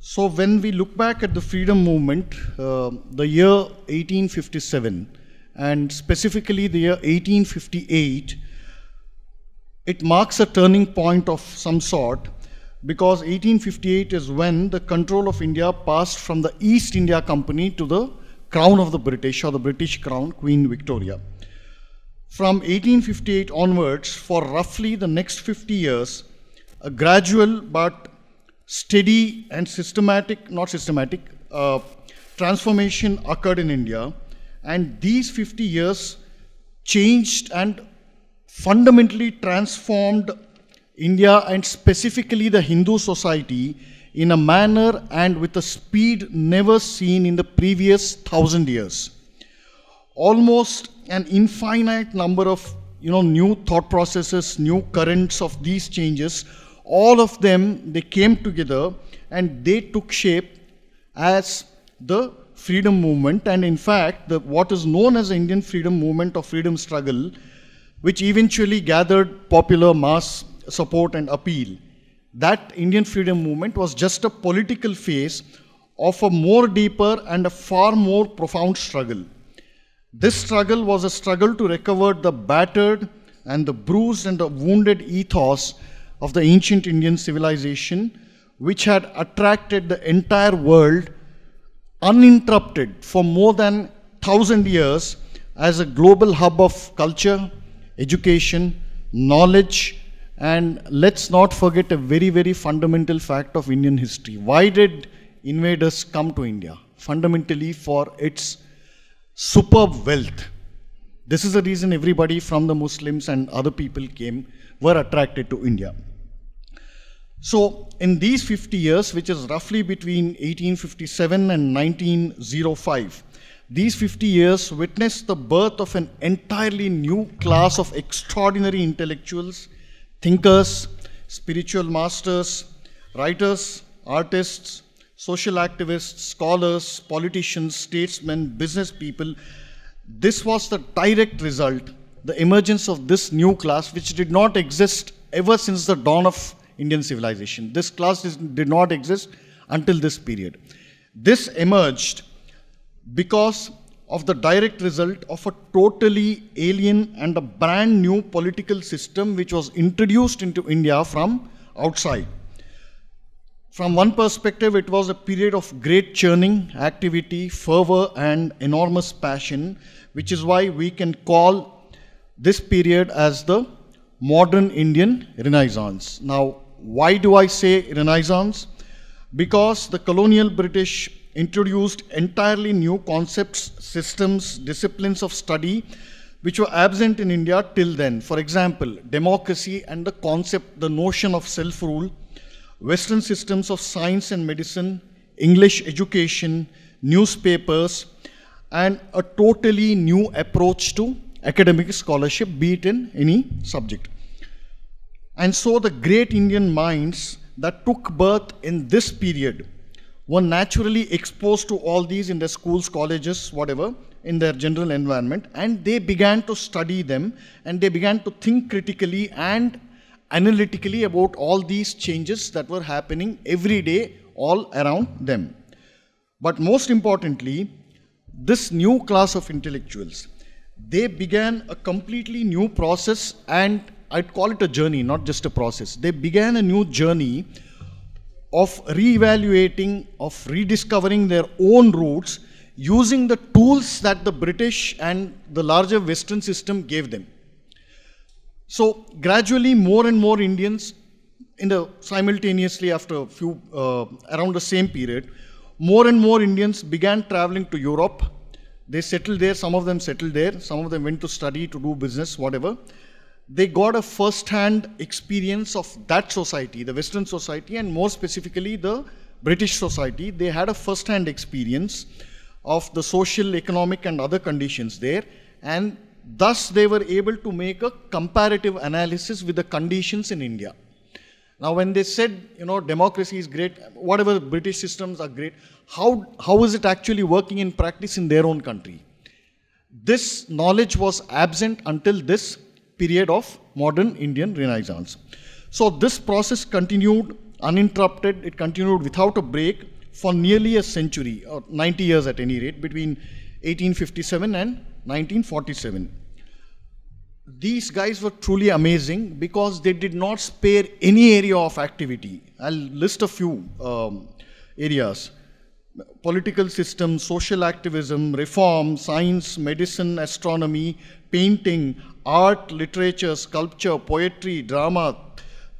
So when we look back at the freedom movement, uh, the year 1857, and specifically the year 1858, it marks a turning point of some sort because 1858 is when the control of India passed from the East India Company to the crown of the British or the British crown, Queen Victoria. From 1858 onwards, for roughly the next 50 years, a gradual but steady and systematic, not systematic, uh, transformation occurred in India. And these 50 years changed and fundamentally transformed India and specifically the Hindu society in a manner and with a speed never seen in the previous thousand years. Almost an infinite number of you know, new thought processes, new currents of these changes all of them, they came together and they took shape as the freedom movement. And in fact, the, what is known as the Indian freedom movement or freedom struggle, which eventually gathered popular mass support and appeal. That Indian freedom movement was just a political phase of a more deeper and a far more profound struggle. This struggle was a struggle to recover the battered and the bruised and the wounded ethos of the ancient Indian civilization, which had attracted the entire world uninterrupted for more than 1000 years as a global hub of culture, education, knowledge, and let's not forget a very, very fundamental fact of Indian history. Why did invaders come to India? Fundamentally for its superb wealth. This is the reason everybody from the Muslims and other people came, were attracted to India. So in these 50 years, which is roughly between 1857 and 1905, these 50 years witnessed the birth of an entirely new class of extraordinary intellectuals, thinkers, spiritual masters, writers, artists, social activists, scholars, politicians, statesmen, business people. This was the direct result, the emergence of this new class, which did not exist ever since the dawn of Indian civilization. This class is, did not exist until this period. This emerged because of the direct result of a totally alien and a brand new political system which was introduced into India from outside. From one perspective, it was a period of great churning, activity, fervor, and enormous passion, which is why we can call this period as the modern Indian Renaissance. Now, why do I say Renaissance? Because the colonial British introduced entirely new concepts, systems, disciplines of study which were absent in India till then. For example, democracy and the concept, the notion of self-rule, Western systems of science and medicine, English education, newspapers, and a totally new approach to academic scholarship, be it in any subject. And so the great Indian minds that took birth in this period were naturally exposed to all these in their schools, colleges, whatever, in their general environment, and they began to study them and they began to think critically and analytically about all these changes that were happening every day all around them. But most importantly, this new class of intellectuals, they began a completely new process and I'd call it a journey, not just a process. They began a new journey of re-evaluating, of rediscovering their own roots using the tools that the British and the larger Western system gave them. So gradually more and more Indians in the simultaneously after a few, uh, around the same period, more and more Indians began traveling to Europe. They settled there, some of them settled there, some of them went to study, to do business, whatever they got a first-hand experience of that society, the Western society, and more specifically the British society. They had a first-hand experience of the social, economic, and other conditions there, and thus they were able to make a comparative analysis with the conditions in India. Now, when they said, you know, democracy is great, whatever British systems are great, how, how is it actually working in practice in their own country? This knowledge was absent until this period of modern Indian Renaissance. So this process continued uninterrupted, it continued without a break for nearly a century, or 90 years at any rate, between 1857 and 1947. These guys were truly amazing because they did not spare any area of activity. I'll list a few um, areas. Political system, social activism, reform, science, medicine, astronomy, painting, art, literature, sculpture, poetry, drama,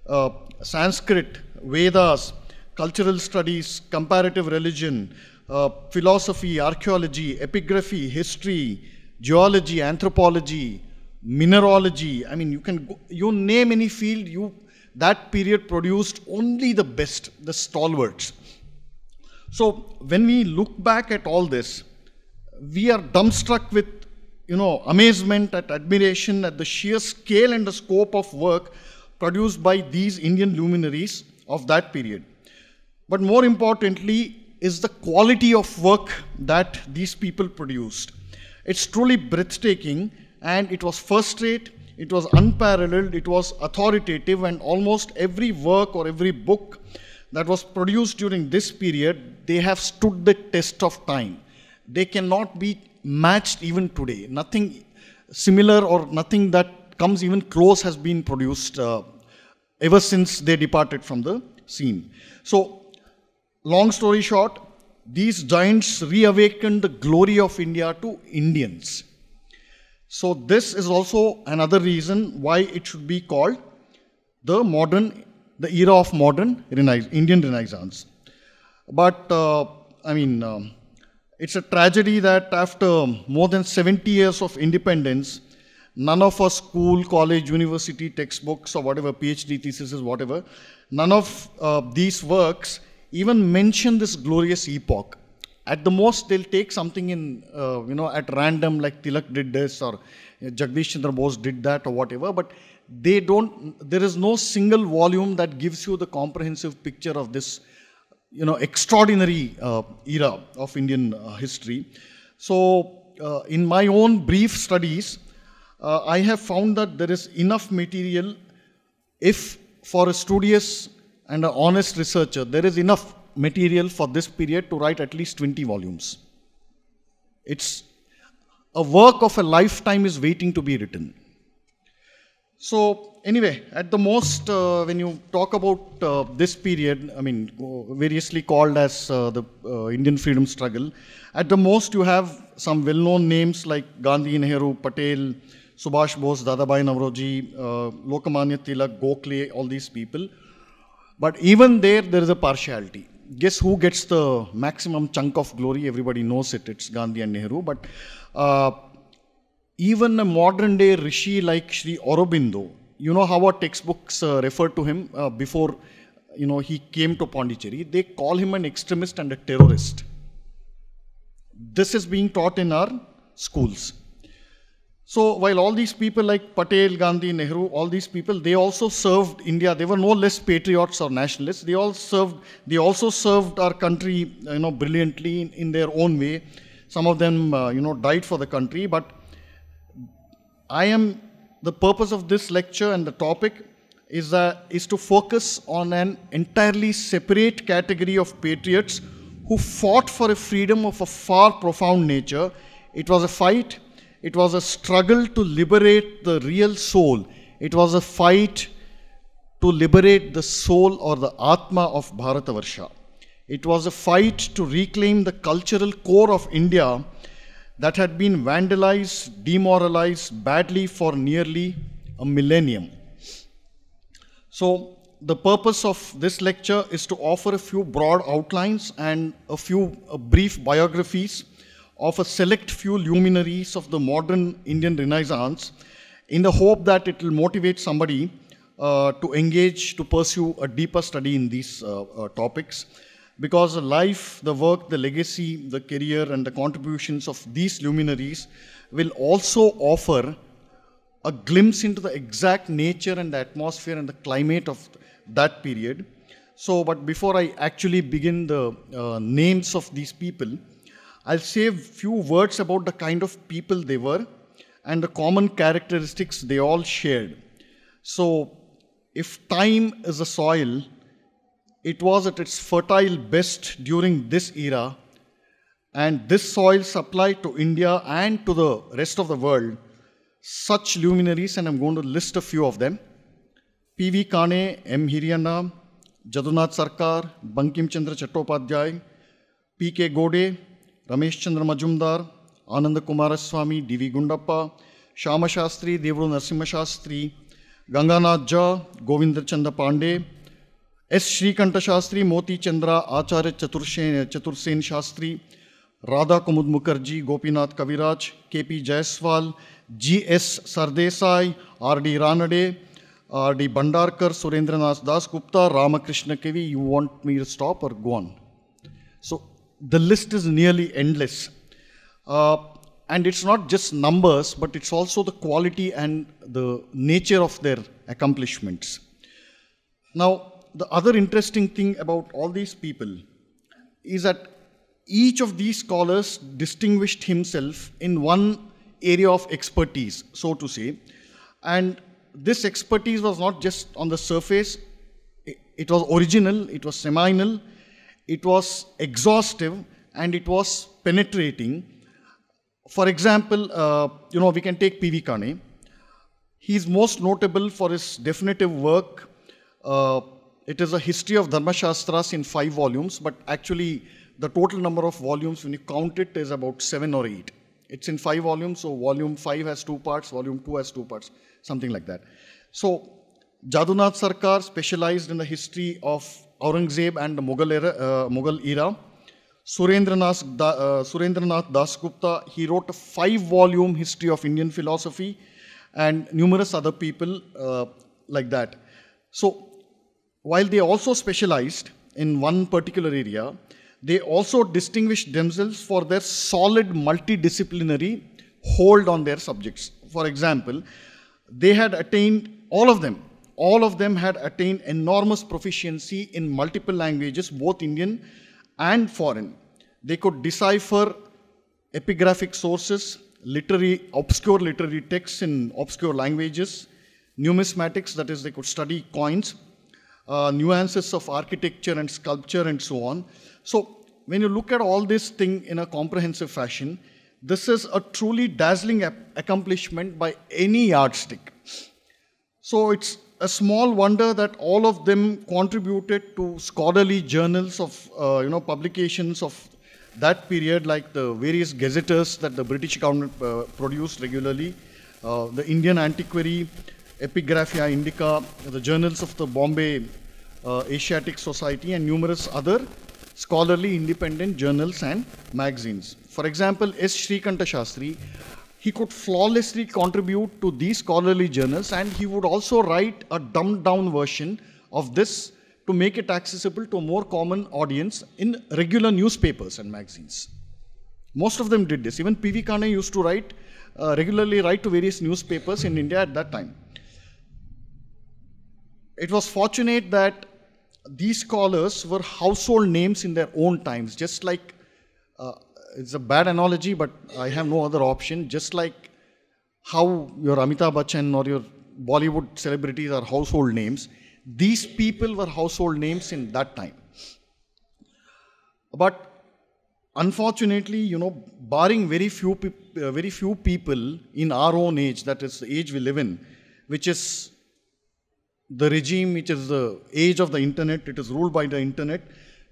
uh, Sanskrit, Vedas, cultural studies, comparative religion, uh, philosophy, archaeology, epigraphy, history, geology, anthropology, mineralogy. I mean, you can go, you name any field. You that period produced only the best, the stalwarts. So when we look back at all this, we are dumbstruck with you know, amazement, at admiration at the sheer scale and the scope of work produced by these Indian luminaries of that period. But more importantly is the quality of work that these people produced. It's truly breathtaking and it was first rate, it was unparalleled, it was authoritative and almost every work or every book that was produced during this period, they have stood the test of time. They cannot be matched even today. Nothing similar or nothing that comes even close has been produced uh, ever since they departed from the scene. So, long story short, these giants reawakened the glory of India to Indians. So, this is also another reason why it should be called the modern, the era of modern Indian Renaissance. But, uh, I mean, um, it's a tragedy that after more than 70 years of independence, none of our school, college, university textbooks or whatever, PhD theses, whatever, none of uh, these works even mention this glorious epoch. At the most, they'll take something in, uh, you know, at random, like Tilak did this or Jagdish Chandra Bose did that or whatever, but they don't, there is no single volume that gives you the comprehensive picture of this you know, extraordinary uh, era of Indian uh, history. So uh, in my own brief studies, I have found that there is enough material if for a studious and an honest researcher, there is enough material for this period to write at least 20 volumes. It's a work of a lifetime is waiting to be written. So anyway, at the most, uh, when you talk about uh, this period, I mean, uh, variously called as uh, the uh, Indian freedom struggle, at the most you have some well-known names like Gandhi, Nehru, Patel, Subhash Bose, Dadabhai Navroji, uh, Lokamanya Tilak, Gokhale, all these people. But even there, there is a partiality. Guess who gets the maximum chunk of glory? Everybody knows it. It's Gandhi and Nehru. But even a modern day rishi like Sri Aurobindo, you know how our textbooks uh, refer to him uh, before you know he came to Pondicherry, they call him an extremist and a terrorist. This is being taught in our schools. So while all these people like Patel, Gandhi, Nehru, all these people, they also served India. They were no less patriots or nationalists. They all served. They also served our country, you know, brilliantly in, in their own way. Some of them, uh, you know, died for the country, but I am the purpose of this lecture and the topic is, uh, is to focus on an entirely separate category of patriots who fought for a freedom of a far profound nature. It was a fight, it was a struggle to liberate the real soul. It was a fight to liberate the soul or the Atma of Bharatavarsha. It was a fight to reclaim the cultural core of India that had been vandalized, demoralized badly for nearly a millennium. So, the purpose of this lecture is to offer a few broad outlines and a few brief biographies of a select few luminaries of the modern Indian Renaissance in the hope that it will motivate somebody uh, to engage, to pursue a deeper study in these uh, uh topics because the life, the work, the legacy, the career, and the contributions of these luminaries will also offer a glimpse into the exact nature and the atmosphere and the climate of that period. So, but before I actually begin the uh, names of these people, I'll say a few words about the kind of people they were and the common characteristics they all shared. So, if time is a soil, It was at its fertile best during this era, and this soil supply to India and to the rest of the world such luminaries, and I'm going to list a few of them. P.V. Kane, M. Hiriyanna, Jadunath Sarkar, Bankim Chandra Chattopadhyay, P.K. Gode, Ramesh Chandra Majumdar, anand Ananda Kumaraswamy, D.V. Gundappa, Shama Shastri, Devru narsimha Shastri, Ganganath Jha, Govinder Chanda Pandey, S Srikantha Sastri Moti Chandra Acharya चतुर्से Chatursen Shastri Radha Kumud Mukherjee Gopinath Kaviraj K P Jayaswal G S Sardesai R D Ranade R D Bhandarkar Surendranath Das Gupta Ramakrishna Kavi you want me stop or gone so the list is nearly endless and it's not just numbers but it's also the quality and the nature of their accomplishments now the other interesting thing about all these people is that each of these scholars distinguished himself in one area of expertise, so to say. And this expertise was not just on the surface, it was original, it was seminal, it was exhaustive, and it was penetrating. For example, uh, you know, we can take P.V. Kane. He is most notable for his definitive work, uh, it is a history of Dharma Shastras in five volumes, but actually the total number of volumes, when you count it, is about seven or eight. It's in five volumes, so volume five has two parts, volume two has two parts, something like that. So Jadunath Sarkar specialized in the history of Aurangzeb and the Mughal era. Uh, Mughal era. Surendranath, Das uh, Surendranath Dasgupta, he wrote a five-volume history of Indian philosophy and numerous other people uh, like that. So while they also specialized in one particular area, they also distinguished themselves for their solid multidisciplinary hold on their subjects. For example, they had attained, all of them, all of them had attained enormous proficiency in multiple languages, both Indian and foreign. They could decipher epigraphic sources, literary, obscure literary texts in obscure languages, numismatics, that is, they could study coins, uh, nuances of architecture and sculpture and so on. So when you look at all this thing in a comprehensive fashion, this is a truly dazzling accomplishment by any yardstick. So it's a small wonder that all of them contributed to scholarly journals of, uh, you know, publications of that period, like the various gazetteers that the British government uh, produced regularly, uh, the Indian Antiquary, Epigraphia Indica, the journals of the Bombay uh, Asiatic Society and numerous other scholarly independent journals and magazines. For example, S. Srikanta Shastri, he could flawlessly contribute to these scholarly journals and he would also write a dumbed down version of this to make it accessible to a more common audience in regular newspapers and magazines. Most of them did this. Even P.V. Kane used to write, uh, regularly write to various newspapers in India at that time it was fortunate that these scholars were household names in their own times, just like uh, it's a bad analogy, but I have no other option. Just like how your Amitabh Bachchan or your Bollywood celebrities are household names, these people were household names in that time. But unfortunately, you know, barring very few, uh, very few people in our own age, that is the age we live in, which is the regime, which is the age of the internet, it is ruled by the internet,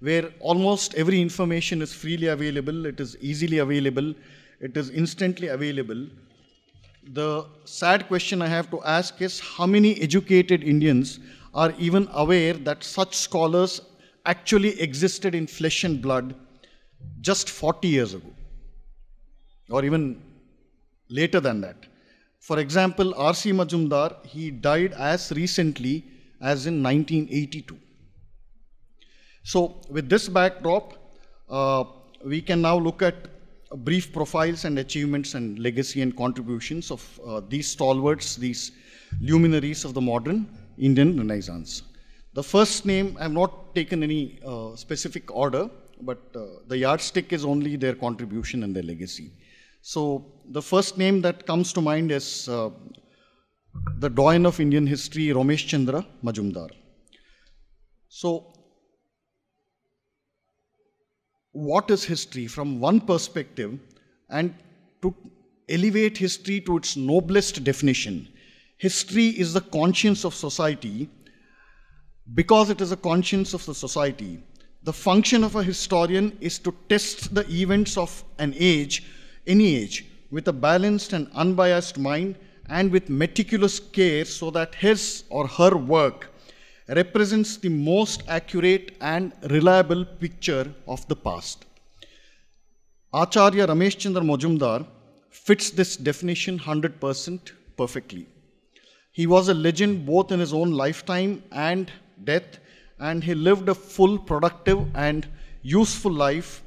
where almost every information is freely available, it is easily available, it is instantly available. The sad question I have to ask is how many educated Indians are even aware that such scholars actually existed in flesh and blood just 40 years ago, or even later than that? For example, R.C. Majumdar, he died as recently as in 1982. So with this backdrop, uh, we can now look at brief profiles and achievements and legacy and contributions of uh, these stalwarts, these luminaries of the modern Indian Renaissance. The first name, I have not taken any uh, specific order, but uh, the yardstick is only their contribution and their legacy. So the first name that comes to mind is uh, the doyen of Indian history, Ramesh Chandra Majumdar. So what is history from one perspective and to elevate history to its noblest definition. History is the conscience of society because it is a conscience of the society. The function of a historian is to test the events of an age any age, with a balanced and unbiased mind and with meticulous care so that his or her work represents the most accurate and reliable picture of the past. Acharya Ramesh Chandra Mojumdar fits this definition 100% perfectly. He was a legend both in his own lifetime and death, and he lived a full, productive, and useful life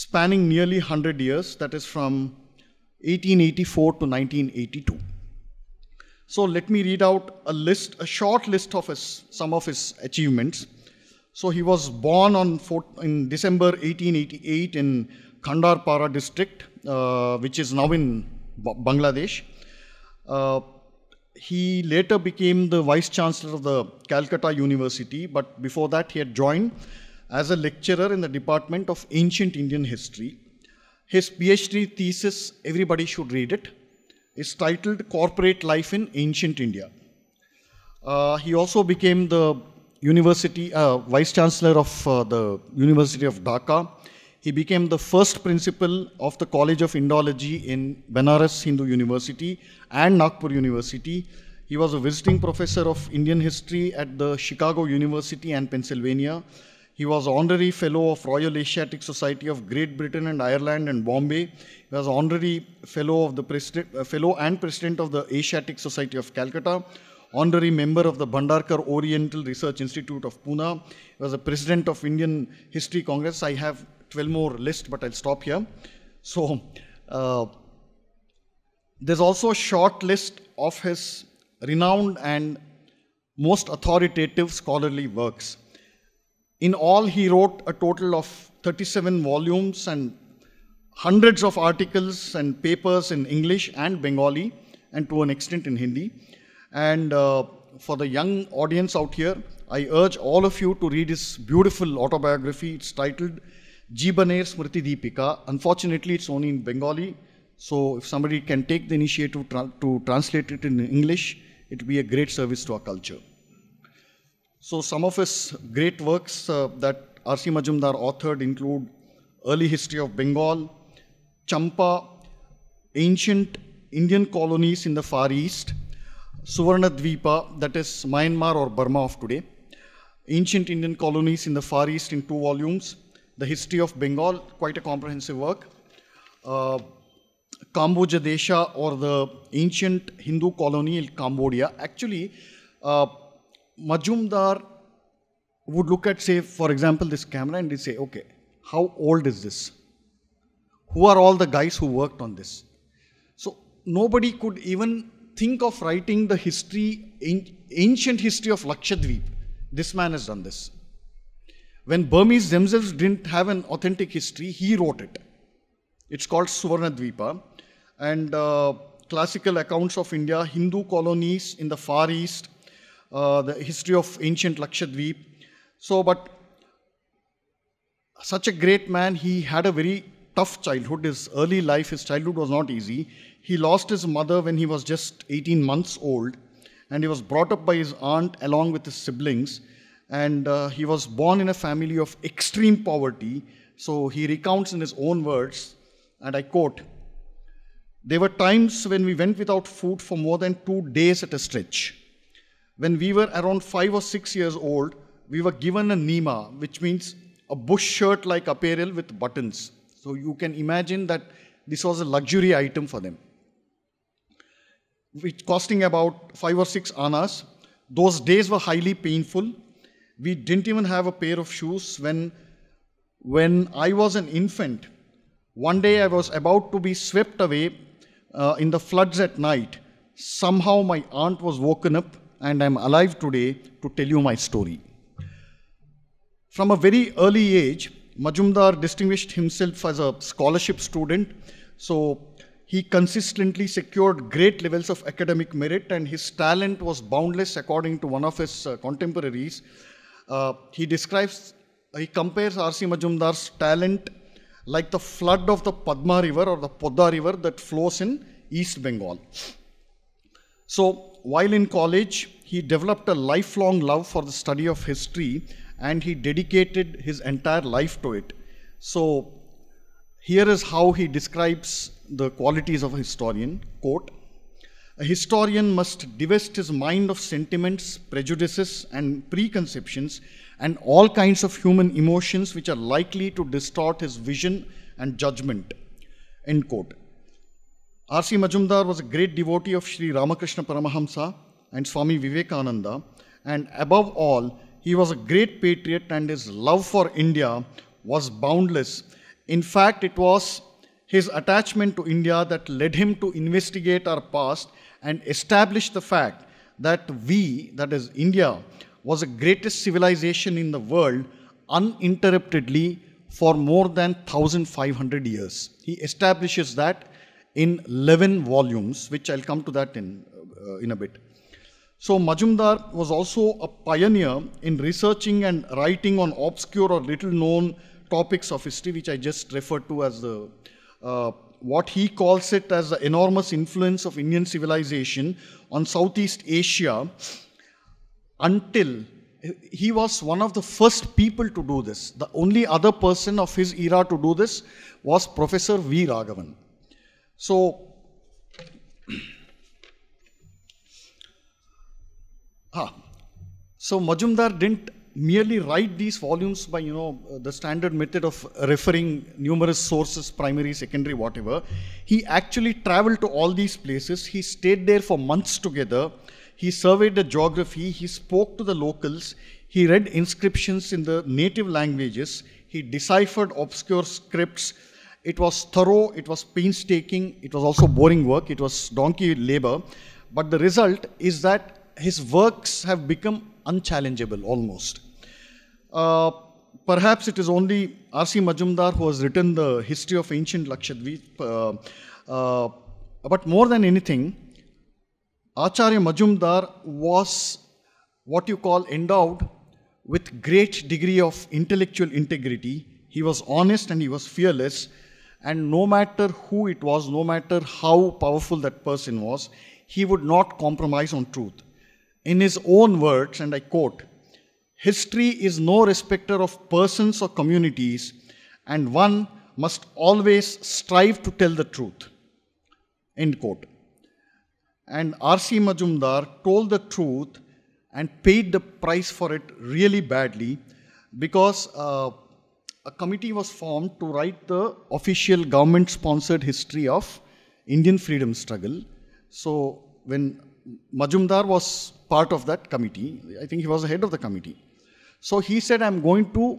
spanning nearly 100 years, that is from 1884 to 1982. So let me read out a list, a short list of his, some of his achievements. So he was born on in December 1888 in Khandarpara district, uh, which is now in Bangladesh. Uh, he later became the vice chancellor of the Calcutta University, but before that he had joined as a lecturer in the Department of Ancient Indian History. His PhD thesis, everybody should read it, is titled Corporate Life in Ancient India. Uh, he also became the university uh, vice chancellor of uh, the University of Dhaka. He became the first principal of the College of Indology in Banaras Hindu University and Nagpur University. He was a visiting professor of Indian history at the Chicago University and Pennsylvania he was Honorary Fellow of Royal Asiatic Society of Great Britain and Ireland and Bombay. He was Honorary Fellow, of the President, uh, Fellow and President of the Asiatic Society of Calcutta, honorary member of the Bhandarkar Oriental Research Institute of Pune. He was a president of Indian History Congress. I have 12 more list, but I'll stop here. So uh, there's also a short list of his renowned and most authoritative scholarly works. In all, he wrote a total of 37 volumes and hundreds of articles and papers in English and Bengali, and to an extent in Hindi. And uh, for the young audience out here, I urge all of you to read his beautiful autobiography. It's titled Jeebaner Smriti Deepika. Unfortunately, it's only in Bengali. So if somebody can take the initiative to translate it in English, it would be a great service to our culture. So some of his great works uh, that R.C. Majumdar authored include Early History of Bengal, Champa, Ancient Indian Colonies in the Far East, Suvarnadvipa, that is Myanmar or Burma of today, Ancient Indian Colonies in the Far East in two volumes, The History of Bengal, quite a comprehensive work, uh, Kamboja Desha or the Ancient Hindu Colony in Cambodia. Actually, uh, Majumdar would look at, say, for example, this camera and they say, okay, how old is this? Who are all the guys who worked on this? So nobody could even think of writing the history, ancient history of Lakshadweep. This man has done this. When Burmese themselves didn't have an authentic history, he wrote it. It's called Suvarnadvipa. And uh, classical accounts of India, Hindu colonies in the Far East, uh, the history of ancient Lakshadweep. So, but such a great man, he had a very tough childhood. His early life, his childhood was not easy. He lost his mother when he was just 18 months old, and he was brought up by his aunt along with his siblings. And uh, he was born in a family of extreme poverty. So he recounts in his own words, and I quote There were times when we went without food for more than two days at a stretch. When we were around five or six years old, we were given a nima, which means a bush shirt like apparel with buttons. So you can imagine that this was a luxury item for them. costing about five or six annas. Those days were highly painful. We didn't even have a pair of shoes. When, when I was an infant, one day I was about to be swept away uh, in the floods at night. Somehow my aunt was woken up and I'm alive today to tell you my story. From a very early age, Majumdar distinguished himself as a scholarship student, so he consistently secured great levels of academic merit and his talent was boundless according to one of his uh, contemporaries. Uh, he describes, he compares R.C. Majumdar's talent like the flood of the Padma River or the Podda River that flows in East Bengal. So while in college, he developed a lifelong love for the study of history and he dedicated his entire life to it. So here is how he describes the qualities of a historian, quote, a historian must divest his mind of sentiments, prejudices, and preconceptions, and all kinds of human emotions which are likely to distort his vision and judgment. End quote. R.C. Majumdar was a great devotee of Sri Ramakrishna Paramahamsa and Swami Vivekananda, and above all, he was a great patriot and his love for India was boundless. In fact, it was his attachment to India that led him to investigate our past and establish the fact that we, that is India, was the greatest civilization in the world uninterruptedly for more than 1500 years. He establishes that in 11 volumes, which I'll come to that in, uh, in a bit. So Majumdar was also a pioneer in researching and writing on obscure or little known topics of history, which I just referred to as the, uh, what he calls it as the enormous influence of Indian civilization on Southeast Asia until he was one of the first people to do this. The only other person of his era to do this was Professor V. Raghavan. So, ah, so Majumdar didn't merely write these volumes by you know the standard method of referring numerous sources primary secondary whatever he actually traveled to all these places he stayed there for months together he surveyed the geography he spoke to the locals he read inscriptions in the native languages he deciphered obscure scripts it was thorough, it was painstaking, it was also boring work, it was donkey labor. But the result is that his works have become unchallengeable almost. Uh, perhaps it is only R.C. Majumdar who has written the history of ancient Lakshadweep. Uh, uh, but more than anything, Acharya Majumdar was what you call endowed with great degree of intellectual integrity. He was honest and he was fearless and no matter who it was, no matter how powerful that person was, he would not compromise on truth. In his own words, and I quote, history is no respecter of persons or communities, and one must always strive to tell the truth. End quote. And R.C. Majumdar told the truth and paid the price for it really badly because uh, a committee was formed to write the official government sponsored history of Indian freedom struggle. So when Majumdar was part of that committee, I think he was the head of the committee. So he said, I'm going to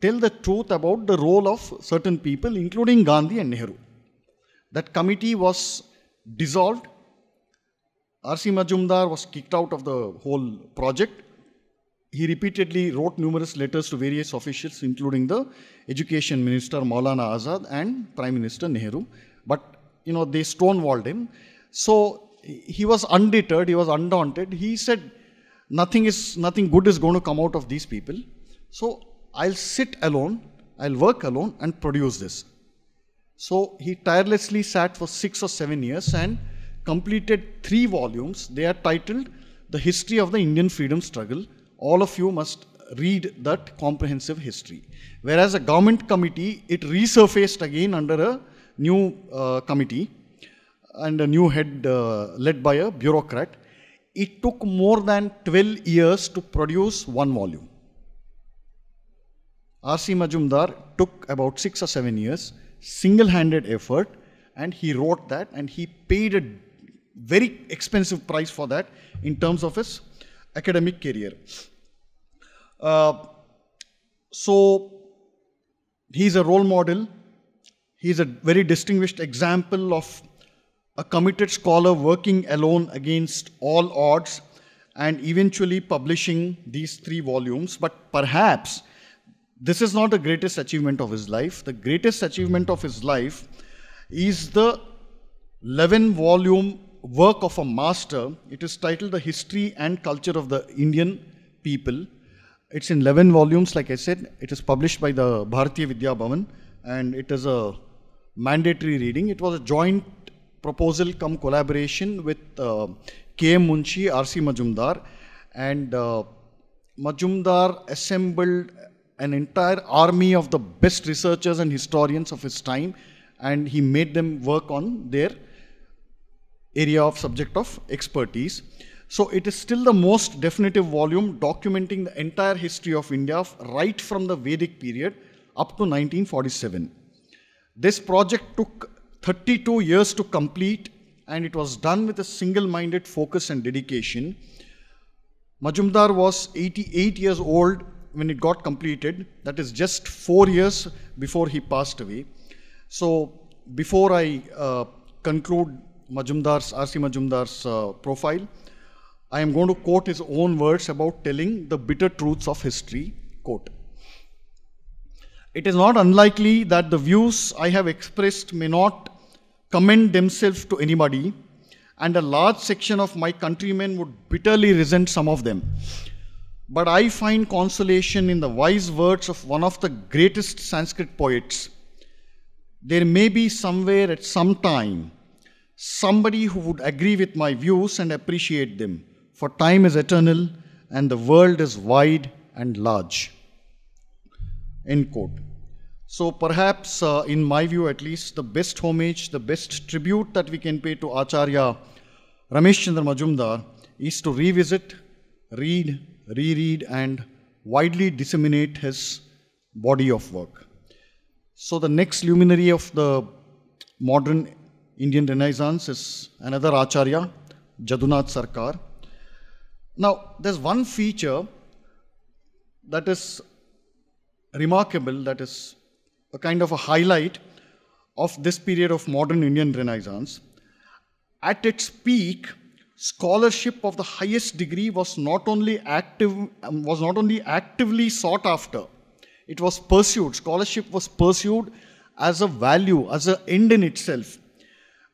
tell the truth about the role of certain people, including Gandhi and Nehru. That committee was dissolved. R.C. Majumdar was kicked out of the whole project he repeatedly wrote numerous letters to various officials, including the Education Minister Maulana Azad and Prime Minister Nehru. But, you know, they stonewalled him. So he was undeterred, he was undaunted. He said, nothing, is, nothing good is going to come out of these people. So I'll sit alone, I'll work alone and produce this. So he tirelessly sat for six or seven years and completed three volumes. They are titled The History of the Indian Freedom Struggle, all of you must read that comprehensive history. Whereas a government committee, it resurfaced again under a new uh, committee and a new head uh, led by a bureaucrat. It took more than 12 years to produce one volume. R.C. Majumdar took about six or seven years, single-handed effort, and he wrote that and he paid a very expensive price for that in terms of his academic career. Uh, so he's a role model. He's a very distinguished example of a committed scholar working alone against all odds and eventually publishing these three volumes. But perhaps this is not the greatest achievement of his life. The greatest achievement of his life is the 11 volume work of a master. It is titled The History and Culture of the Indian People it's in 11 volumes, like I said. It is published by the Bharatiya Vidya Bhavan and it is a mandatory reading. It was a joint proposal come collaboration with uh, K.M. Munshi, R.C. Majumdar and uh, Majumdar assembled an entire army of the best researchers and historians of his time and he made them work on their area of subject of expertise. So it is still the most definitive volume documenting the entire history of India right from the Vedic period up to 1947. This project took 32 years to complete and it was done with a single-minded focus and dedication. Majumdar was 88 years old when it got completed. That is just four years before he passed away. So before I uh, conclude Majumdar's, R.C. Majumdar's uh, profile, I am going to quote his own words about telling the bitter truths of history. Quote It is not unlikely that the views I have expressed may not commend themselves to anybody, and a large section of my countrymen would bitterly resent some of them. But I find consolation in the wise words of one of the greatest Sanskrit poets. There may be somewhere at some time somebody who would agree with my views and appreciate them for time is eternal and the world is wide and large. End quote. So perhaps, uh, in my view at least, the best homage, the best tribute that we can pay to Acharya Ramesh Chandra Majumdar is to revisit, read, reread and widely disseminate his body of work. So the next luminary of the modern Indian Renaissance is another Acharya, Jadunath Sarkar. Now, there's one feature that is remarkable, that is a kind of a highlight of this period of modern Indian Renaissance. At its peak, scholarship of the highest degree was not only active um, was not only actively sought after it was pursued scholarship was pursued as a value as an end in itself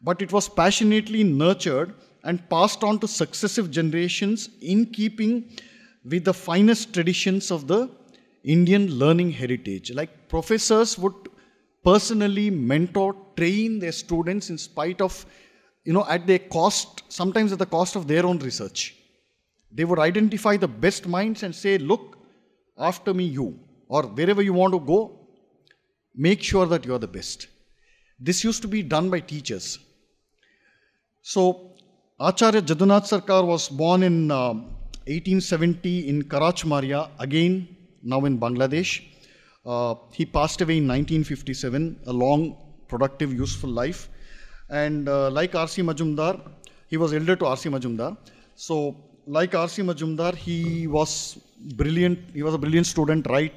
but it was passionately nurtured and passed on to successive generations in keeping with the finest traditions of the Indian learning heritage. Like professors would personally mentor, train their students in spite of, you know, at their cost, sometimes at the cost of their own research. They would identify the best minds and say, look, after me, you, or wherever you want to go, make sure that you are the best. This used to be done by teachers. So Acharya Jadunath Sarkar was born in uh, 1870 in Maria, again now in Bangladesh. Uh, he passed away in 1957, a long, productive, useful life. And uh, like R.C. Majumdar, he was elder to R.C. Majumdar. So, like R.C. Majumdar, he was brilliant. He was a brilliant student right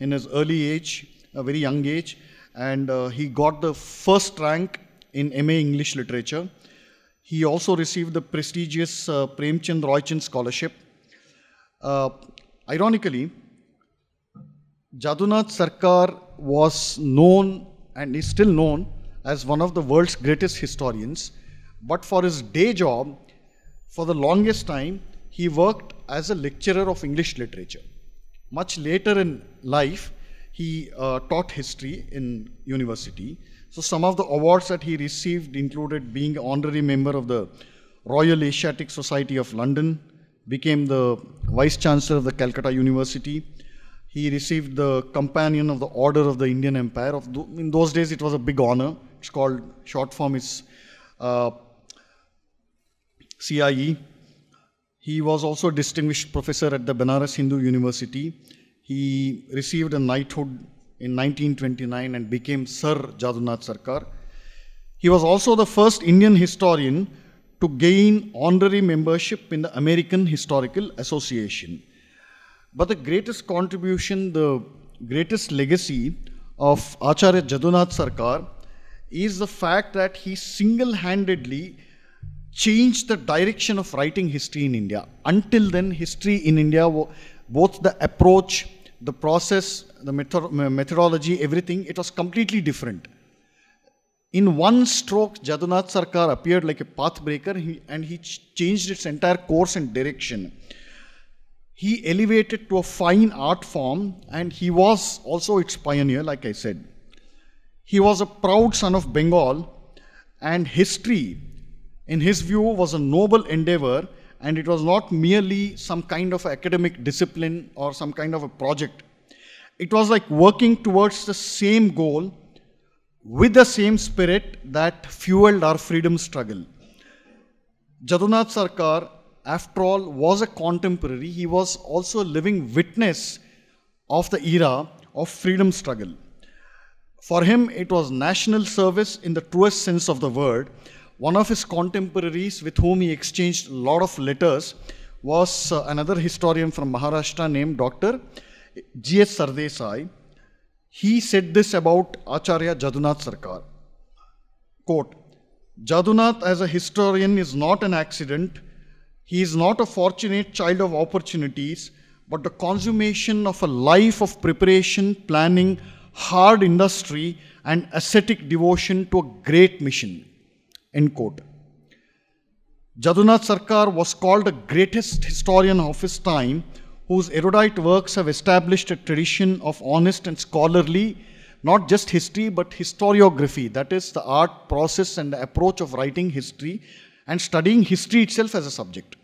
in his early age, a very young age. And uh, he got the first rank in MA English Literature he also received the prestigious uh, Premchand Roychand Scholarship. Uh, ironically, Jadunath Sarkar was known and is still known as one of the world's greatest historians, but for his day job, for the longest time, he worked as a lecturer of English literature. Much later in life, he uh, taught history in university so some of the awards that he received included being honorary member of the Royal Asiatic Society of London, became the Vice Chancellor of the Calcutta University. He received the Companion of the Order of the Indian Empire. Of th in those days, it was a big honor. It's called, short form is uh, CIE. He was also a distinguished professor at the Banaras Hindu University. He received a knighthood in 1929 and became Sir Jadunath Sarkar. He was also the first Indian historian to gain honorary membership in the American Historical Association. But the greatest contribution, the greatest legacy of Acharya Jadunath Sarkar is the fact that he single-handedly changed the direction of writing history in India. Until then, history in India, both the approach, the process, the methodology, everything, it was completely different. In one stroke, Jadunath Sarkar appeared like a pathbreaker he, and he ch changed its entire course and direction. He elevated to a fine art form and he was also its pioneer, like I said. He was a proud son of Bengal and history, in his view, was a noble endeavor and it was not merely some kind of academic discipline or some kind of a project it was like working towards the same goal with the same spirit that fueled our freedom struggle. Jadunath Sarkar, after all, was a contemporary. He was also a living witness of the era of freedom struggle. For him, it was national service in the truest sense of the word. One of his contemporaries with whom he exchanged a lot of letters was uh, another historian from Maharashtra named Dr. G.S. Sardesai, he said this about Acharya Jadunath Sarkar. Quote, Jadunath as a historian is not an accident. He is not a fortunate child of opportunities, but the consummation of a life of preparation, planning, hard industry, and ascetic devotion to a great mission. End quote. Jadunath Sarkar was called the greatest historian of his time whose erudite works have established a tradition of honest and scholarly, not just history, but historiography, that is the art, process and the approach of writing history and studying history itself as a subject.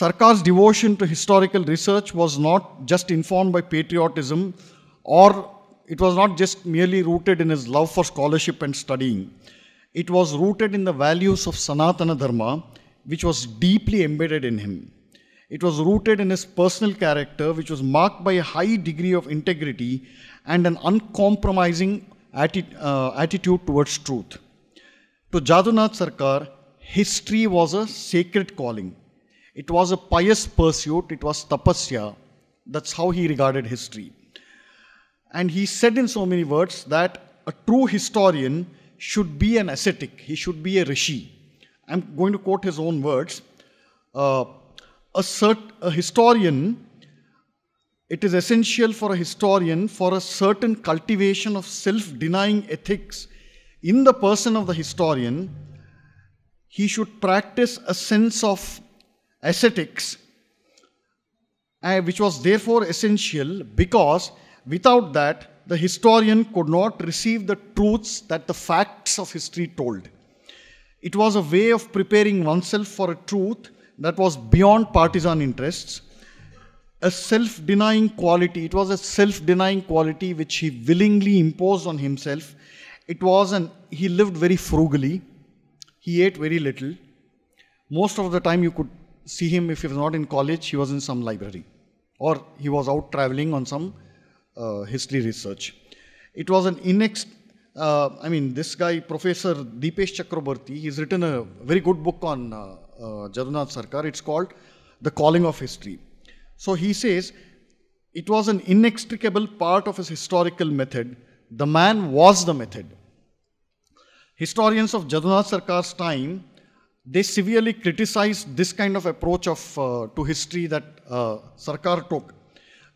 Sarkar's devotion to historical research was not just informed by patriotism or it was not just merely rooted in his love for scholarship and studying. It was rooted in the values of Sanatana Dharma, which was deeply embedded in him. It was rooted in his personal character, which was marked by a high degree of integrity and an uncompromising atti uh, attitude towards truth. To Jadunath Sarkar, history was a sacred calling. It was a pious pursuit, it was tapasya. That's how he regarded history. And he said in so many words that a true historian should be an ascetic, he should be a rishi. I'm going to quote his own words. Uh, a, cert- a historian, it is essential for a historian for a certain cultivation of self denying ethics in the person of the historian. He should practice a sense of ascetics, uh, which was therefore essential because without that, the historian could not receive the truths that the facts of history told. It was a way of preparing oneself for a truth that was beyond partisan interests, a self denying quality. It was a self denying quality which he willingly imposed on himself. It was an, he lived very frugally, he ate very little. Most of the time, you could see him if he was not in college, he was in some library or he was out traveling on some uh, history research. It was an inex. Uh, I mean, this guy, Professor Deepesh Chakraborty, he's written a very good book on uh, uh, Jadunath Sarkar. It's called The Calling of History. So he says, it was an inextricable part of his historical method. The man was the method. Historians of Jadunath Sarkar's time, they severely criticized this kind of approach of, uh, to history that uh, Sarkar took.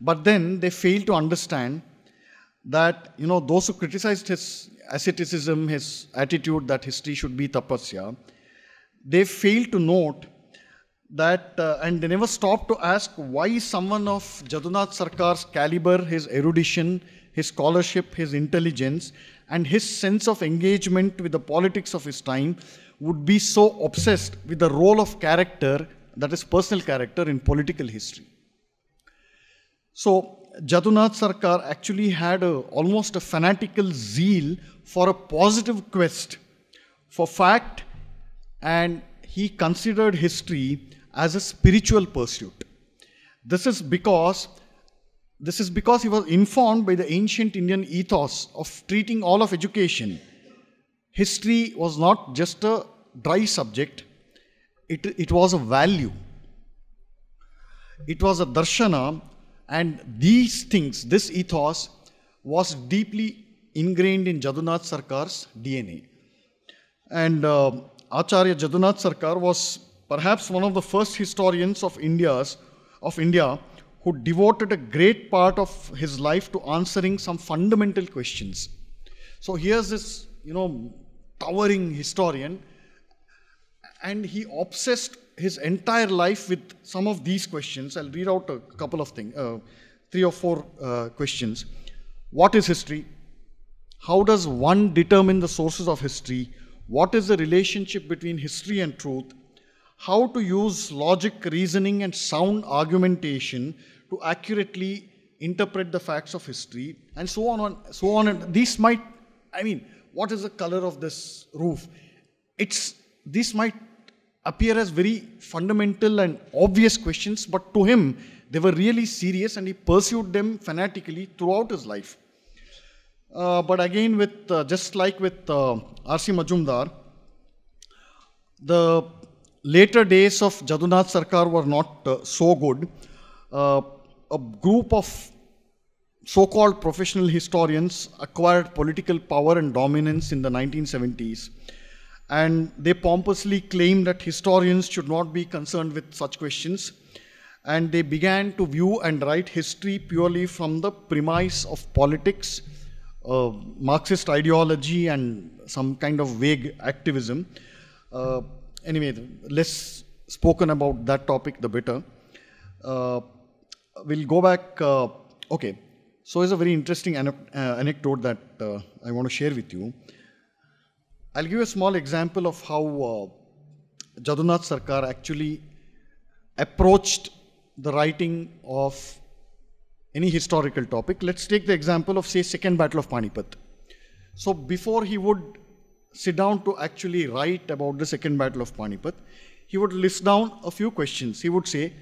But then they failed to understand that, you know, those who criticized his asceticism, his attitude that history should be tapasya, they fail to note that, uh, and they never stop to ask why someone of Jadunath Sarkar's caliber, his erudition, his scholarship, his intelligence, and his sense of engagement with the politics of his time would be so obsessed with the role of character, that is personal character, in political history. So Jadunath Sarkar actually had a, almost a fanatical zeal for a positive quest for fact and he considered history as a spiritual pursuit. This is because this is because he was informed by the ancient Indian ethos of treating all of education. History was not just a dry subject, it, it was a value. It was a darshana, and these things, this ethos, was deeply ingrained in Jadunath Sarkar's DNA. And uh, Acharya Jadunath Sarkar was perhaps one of the first historians of, India's, of India who devoted a great part of his life to answering some fundamental questions. So here's this, you know, towering historian, and he obsessed his entire life with some of these questions. I'll read out a couple of things, uh, three or four uh, questions. What is history? How does one determine the sources of history? what is the relationship between history and truth, how to use logic, reasoning, and sound argumentation to accurately interpret the facts of history, and so on and so on. And this might, I mean, what is the color of this roof? It's this might appear as very fundamental and obvious questions, but to him, they were really serious, and he pursued them fanatically throughout his life. Uh, but again, with uh, just like with uh, R.C. Majumdar, the later days of Jadunath Sarkar were not uh, so good. Uh, a group of so-called professional historians acquired political power and dominance in the 1970s, and they pompously claimed that historians should not be concerned with such questions, and they began to view and write history purely from the premise of politics uh, Marxist ideology and some kind of vague activism. Uh, anyway, less spoken about that topic, the better. Uh, we'll go back. Uh, okay, so it's a very interesting uh, anecdote that uh, I want to share with you. I'll give a small example of how uh, Jadunath Sarkar actually approached the writing of any historical topic. Let's take the example of, say, Second Battle of Panipat. So before he would sit down to actually write about the Second Battle of Panipat, he would list down a few questions. He would say,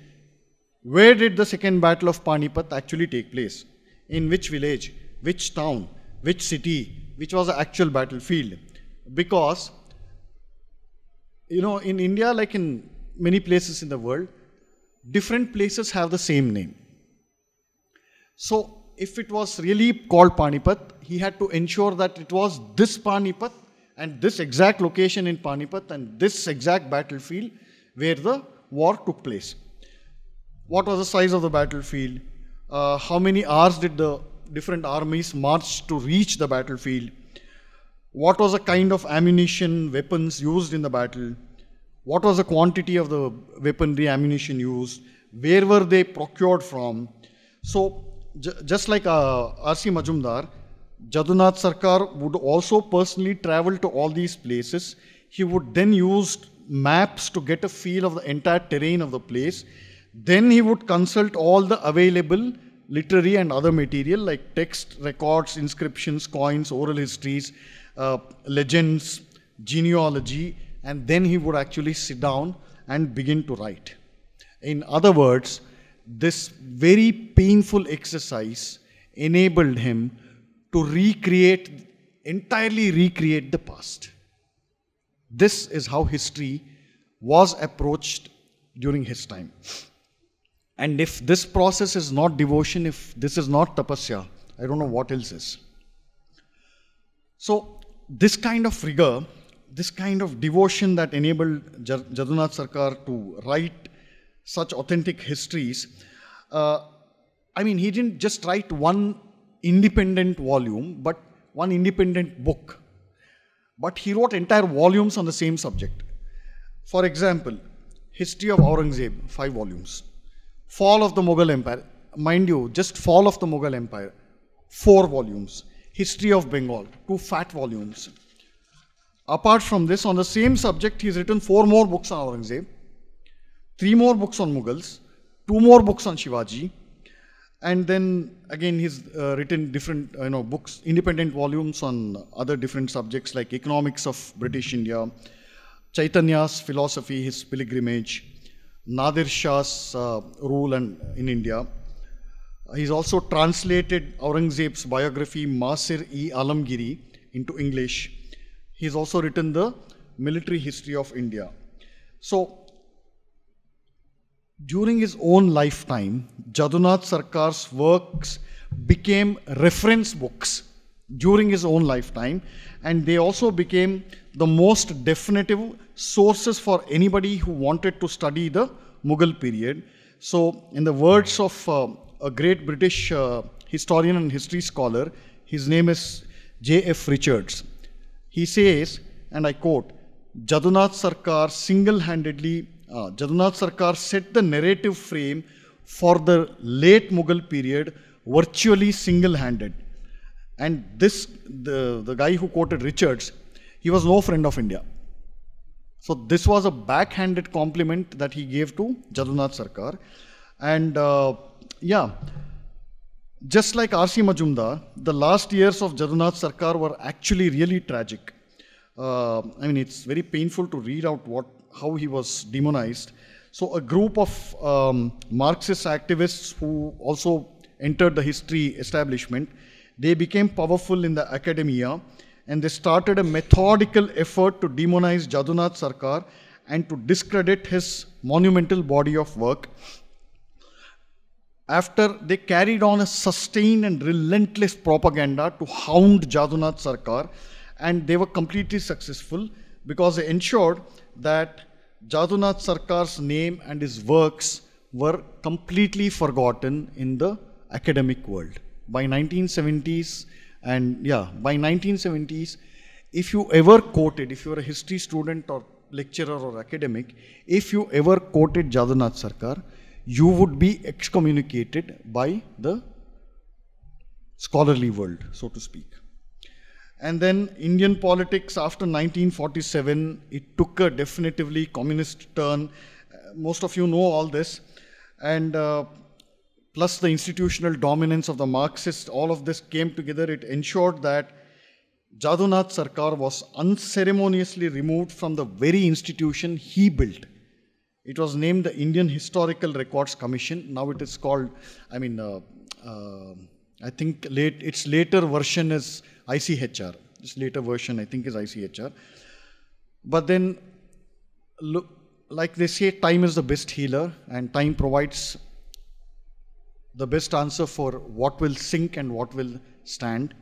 where did the Second Battle of Panipat actually take place? In which village, which town, which city, which was the actual battlefield? Because, you know, in India, like in many places in the world, different places have the same name. So if it was really called Panipat, he had to ensure that it was this Panipat and this exact location in Panipat and this exact battlefield where the war took place. What was the size of the battlefield? Uh, how many hours did the different armies march to reach the battlefield? What was the kind of ammunition, weapons used in the battle? What was the quantity of the weaponry, ammunition used? Where were they procured from? So just like uh, R.C. Majumdar, Jadunath Sarkar would also personally travel to all these places. He would then use maps to get a feel of the entire terrain of the place. Then he would consult all the available literary and other material like text, records, inscriptions, coins, oral histories, uh, legends, genealogy, and then he would actually sit down and begin to write. In other words, this very painful exercise enabled him to recreate, entirely recreate the past. This is how history was approached during his time. And if this process is not devotion, if this is not tapasya, I don't know what else is. So, this kind of rigor, this kind of devotion that enabled Jadunath Sarkar to write such authentic histories. Uh, I mean, he didn't just write one independent volume, but one independent book. But he wrote entire volumes on the same subject. For example, History of Aurangzeb, five volumes. Fall of the Mughal Empire, mind you, just Fall of the Mughal Empire, four volumes. History of Bengal, two fat volumes. Apart from this, on the same subject, he's written four more books on Aurangzeb three more books on Mughals, two more books on Shivaji, and then again he's uh, written different you know books, independent volumes on other different subjects like economics of British India, Chaitanya's philosophy, his pilgrimage, Nadir Shah's uh, rule and, in India. He's also translated Aurangzeb's biography Masir-e Alamgiri into English. He's also written the military history of India. So during his own lifetime, Jadunath Sarkar's works became reference books during his own lifetime and they also became the most definitive sources for anybody who wanted to study the Mughal period. So in the words of uh, a great British uh, historian and history scholar, his name is J.F. Richards. He says, and I quote, Jadunath Sarkar single-handedly Jadunath Sarkar set the narrative frame for the late Mughal period virtually single-handed. And this, the, the guy who quoted Richards, he was no friend of India. So this was a backhanded compliment that he gave to Jadunath Sarkar. And uh, yeah, just like R.C. Majumdar, the last years of Jadunath Sarkar were actually really tragic. Uh, I mean, it's very painful to read out what how he was demonized. So a group of um, Marxist activists who also entered the history establishment, they became powerful in the academia and they started a methodical effort to demonize Jadunath Sarkar and to discredit his monumental body of work. After they carried on a sustained and relentless propaganda to hound Jadunath Sarkar, and they were completely successful because they ensured that Jadunath Sarkar's name and his works were completely forgotten in the academic world. By 1970s, and yeah, by 1970s, if you ever quoted, if you were a history student or lecturer or academic, if you ever quoted Jadunath Sarkar, you would be excommunicated by the scholarly world, so to speak. And then Indian politics after 1947, it took a definitively communist turn. Uh, most of you know all this. And uh, plus the institutional dominance of the Marxists, all of this came together. It ensured that Jadunath Sarkar was unceremoniously removed from the very institution he built. It was named the Indian Historical Records Commission. Now it is called, I mean, uh, uh, I think late its later version is ICHR. Its later version, I think, is ICHR. But then, look, like they say, time is the best healer, and time provides the best answer for what will sink and what will stand.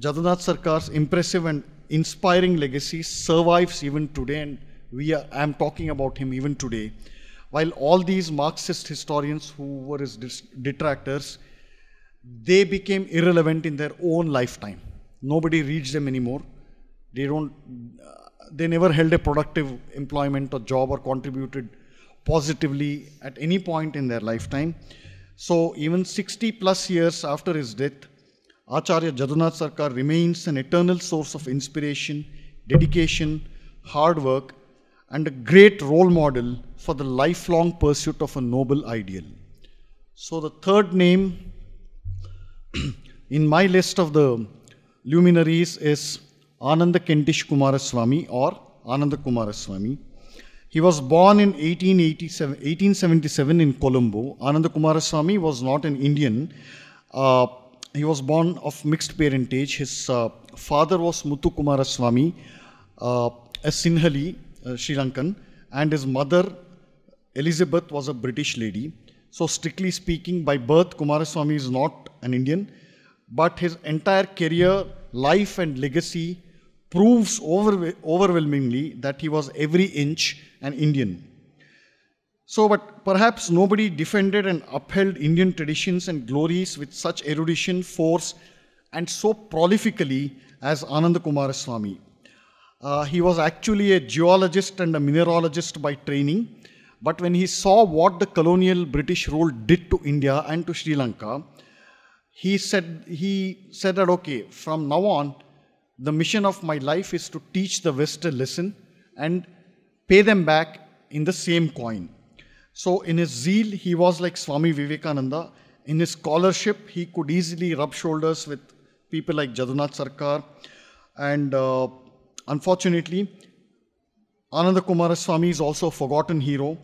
Jadunath Sarkar's impressive and inspiring legacy survives even today, and we are, I am talking about him even today. While all these Marxist historians who were his detractors they became irrelevant in their own lifetime. Nobody reads them anymore. They don't. Uh, they never held a productive employment or job or contributed positively at any point in their lifetime. So even 60 plus years after his death, Acharya Jadunath Sarkar remains an eternal source of inspiration, dedication, hard work, and a great role model for the lifelong pursuit of a noble ideal. So the third name in my list of the luminaries is Ananda Kentish Kumaraswamy or Ananda Kumaraswamy. He was born in 1877 in Colombo. Ananda Kumaraswamy was not an Indian. Uh, he was born of mixed parentage. His uh, father was Muthu Kumaraswamy, uh, a Sinhali, uh, Sri Lankan, and his mother, Elizabeth, was a British lady. So strictly speaking, by birth, Kumaraswamy is not an Indian, but his entire career, life and legacy proves over, overwhelmingly that he was every inch an Indian. So, but perhaps nobody defended and upheld Indian traditions and glories with such erudition, force, and so prolifically as Ananda Kumaraswamy. Uh, he was actually a geologist and a mineralogist by training, but when he saw what the colonial British rule did to India and to Sri Lanka, he said, he said that, okay, from now on, the mission of my life is to teach the West a lesson and pay them back in the same coin. So, in his zeal, he was like Swami Vivekananda. In his scholarship, he could easily rub shoulders with people like Jadunath Sarkar. And uh, unfortunately, Ananda Kumaraswamy is also a forgotten hero.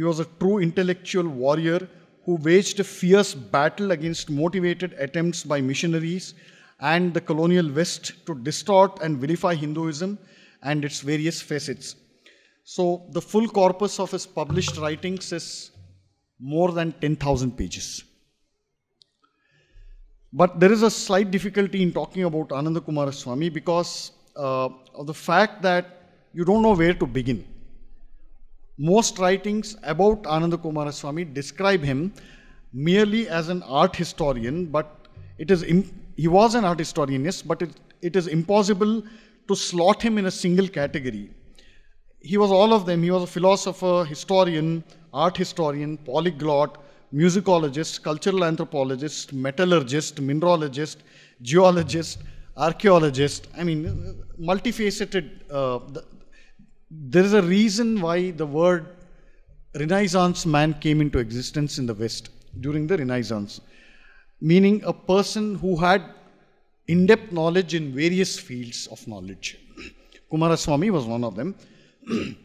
He was a true intellectual warrior who waged a fierce battle against motivated attempts by missionaries and the colonial West to distort and vilify Hinduism and its various facets. So, the full corpus of his published writings is more than 10,000 pages. But there is a slight difficulty in talking about Anandakumaraswamy because uh, of the fact that you don't know where to begin. Most writings about Ananda Kumaraswamy describe him merely as an art historian, but it is he was an art historian, yes, but it, it is impossible to slot him in a single category. He was all of them. He was a philosopher, historian, art historian, polyglot, musicologist, cultural anthropologist, metallurgist, mineralogist, geologist, archaeologist. I mean, multifaceted. Uh, the, there is a reason why the word Renaissance man came into existence in the West during the Renaissance, meaning a person who had in depth knowledge in various fields of knowledge. Kumaraswamy was one of them.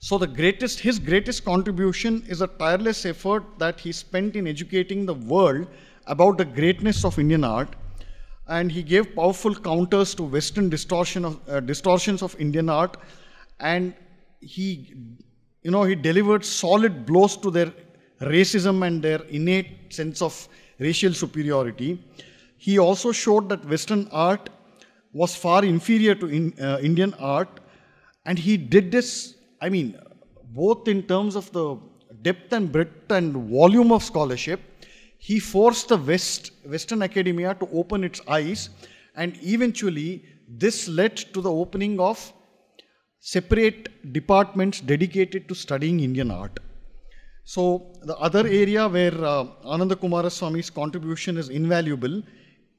so the greatest his greatest contribution is a tireless effort that he spent in educating the world about the greatness of Indian art and he gave powerful counters to western distortion of, uh, distortions of Indian art and he, you know, he delivered solid blows to their racism and their innate sense of racial superiority. He also showed that Western art was far inferior to in, uh, Indian art, and he did this, I mean, both in terms of the depth and breadth and volume of scholarship, he forced the West, Western academia to open its eyes, and eventually this led to the opening of separate departments dedicated to studying Indian art. So the other area where uh, Ananda Kumaraswamy's contribution is invaluable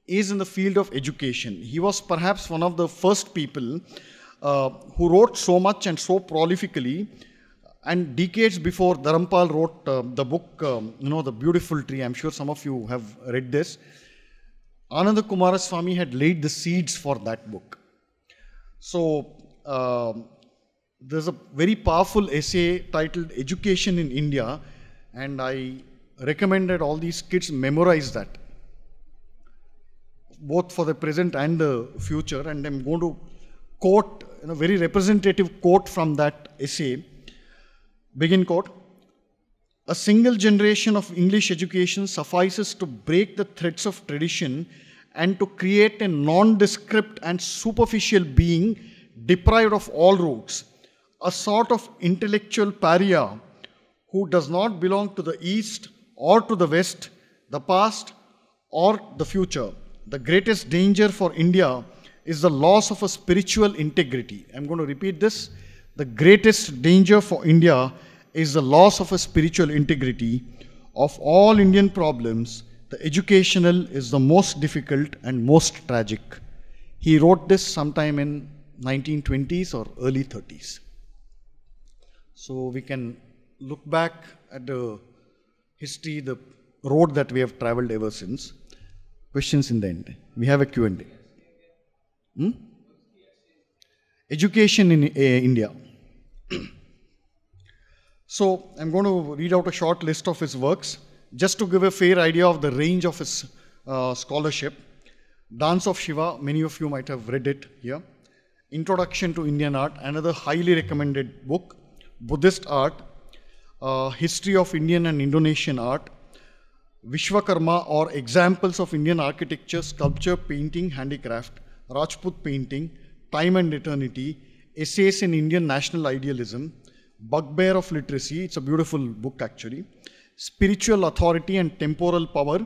is in the field of education. He was perhaps one of the first people uh, who wrote so much and so prolifically and decades before Dharampal wrote uh, the book, um, you know, The Beautiful Tree, I'm sure some of you have read this. Ananda Kumaraswamy had laid the seeds for that book. So, uh, there's a very powerful essay titled Education in India, and I recommend that all these kids memorize that, both for the present and the future. And I'm going to quote a you know, very representative quote from that essay. Begin quote. A single generation of English education suffices to break the threads of tradition and to create a nondescript and superficial being deprived of all roots a sort of intellectual pariah who does not belong to the East or to the West, the past or the future. The greatest danger for India is the loss of a spiritual integrity. I'm going to repeat this. The greatest danger for India is the loss of a spiritual integrity. Of all Indian problems, the educational is the most difficult and most tragic. He wrote this sometime in 1920s or early 30s. So we can look back at the uh, history, the road that we have traveled ever since. Questions in the end. We have a Q&A. Hmm? Education in uh, India. so I'm going to read out a short list of his works just to give a fair idea of the range of his uh, scholarship. Dance of Shiva, many of you might have read it here. Introduction to Indian Art, another highly recommended book Buddhist art, uh, history of Indian and Indonesian art, Vishwakarma or examples of Indian architecture, sculpture, painting, handicraft, Rajput painting, time and eternity, essays in Indian national idealism, bugbear of literacy, it's a beautiful book actually, spiritual authority and temporal power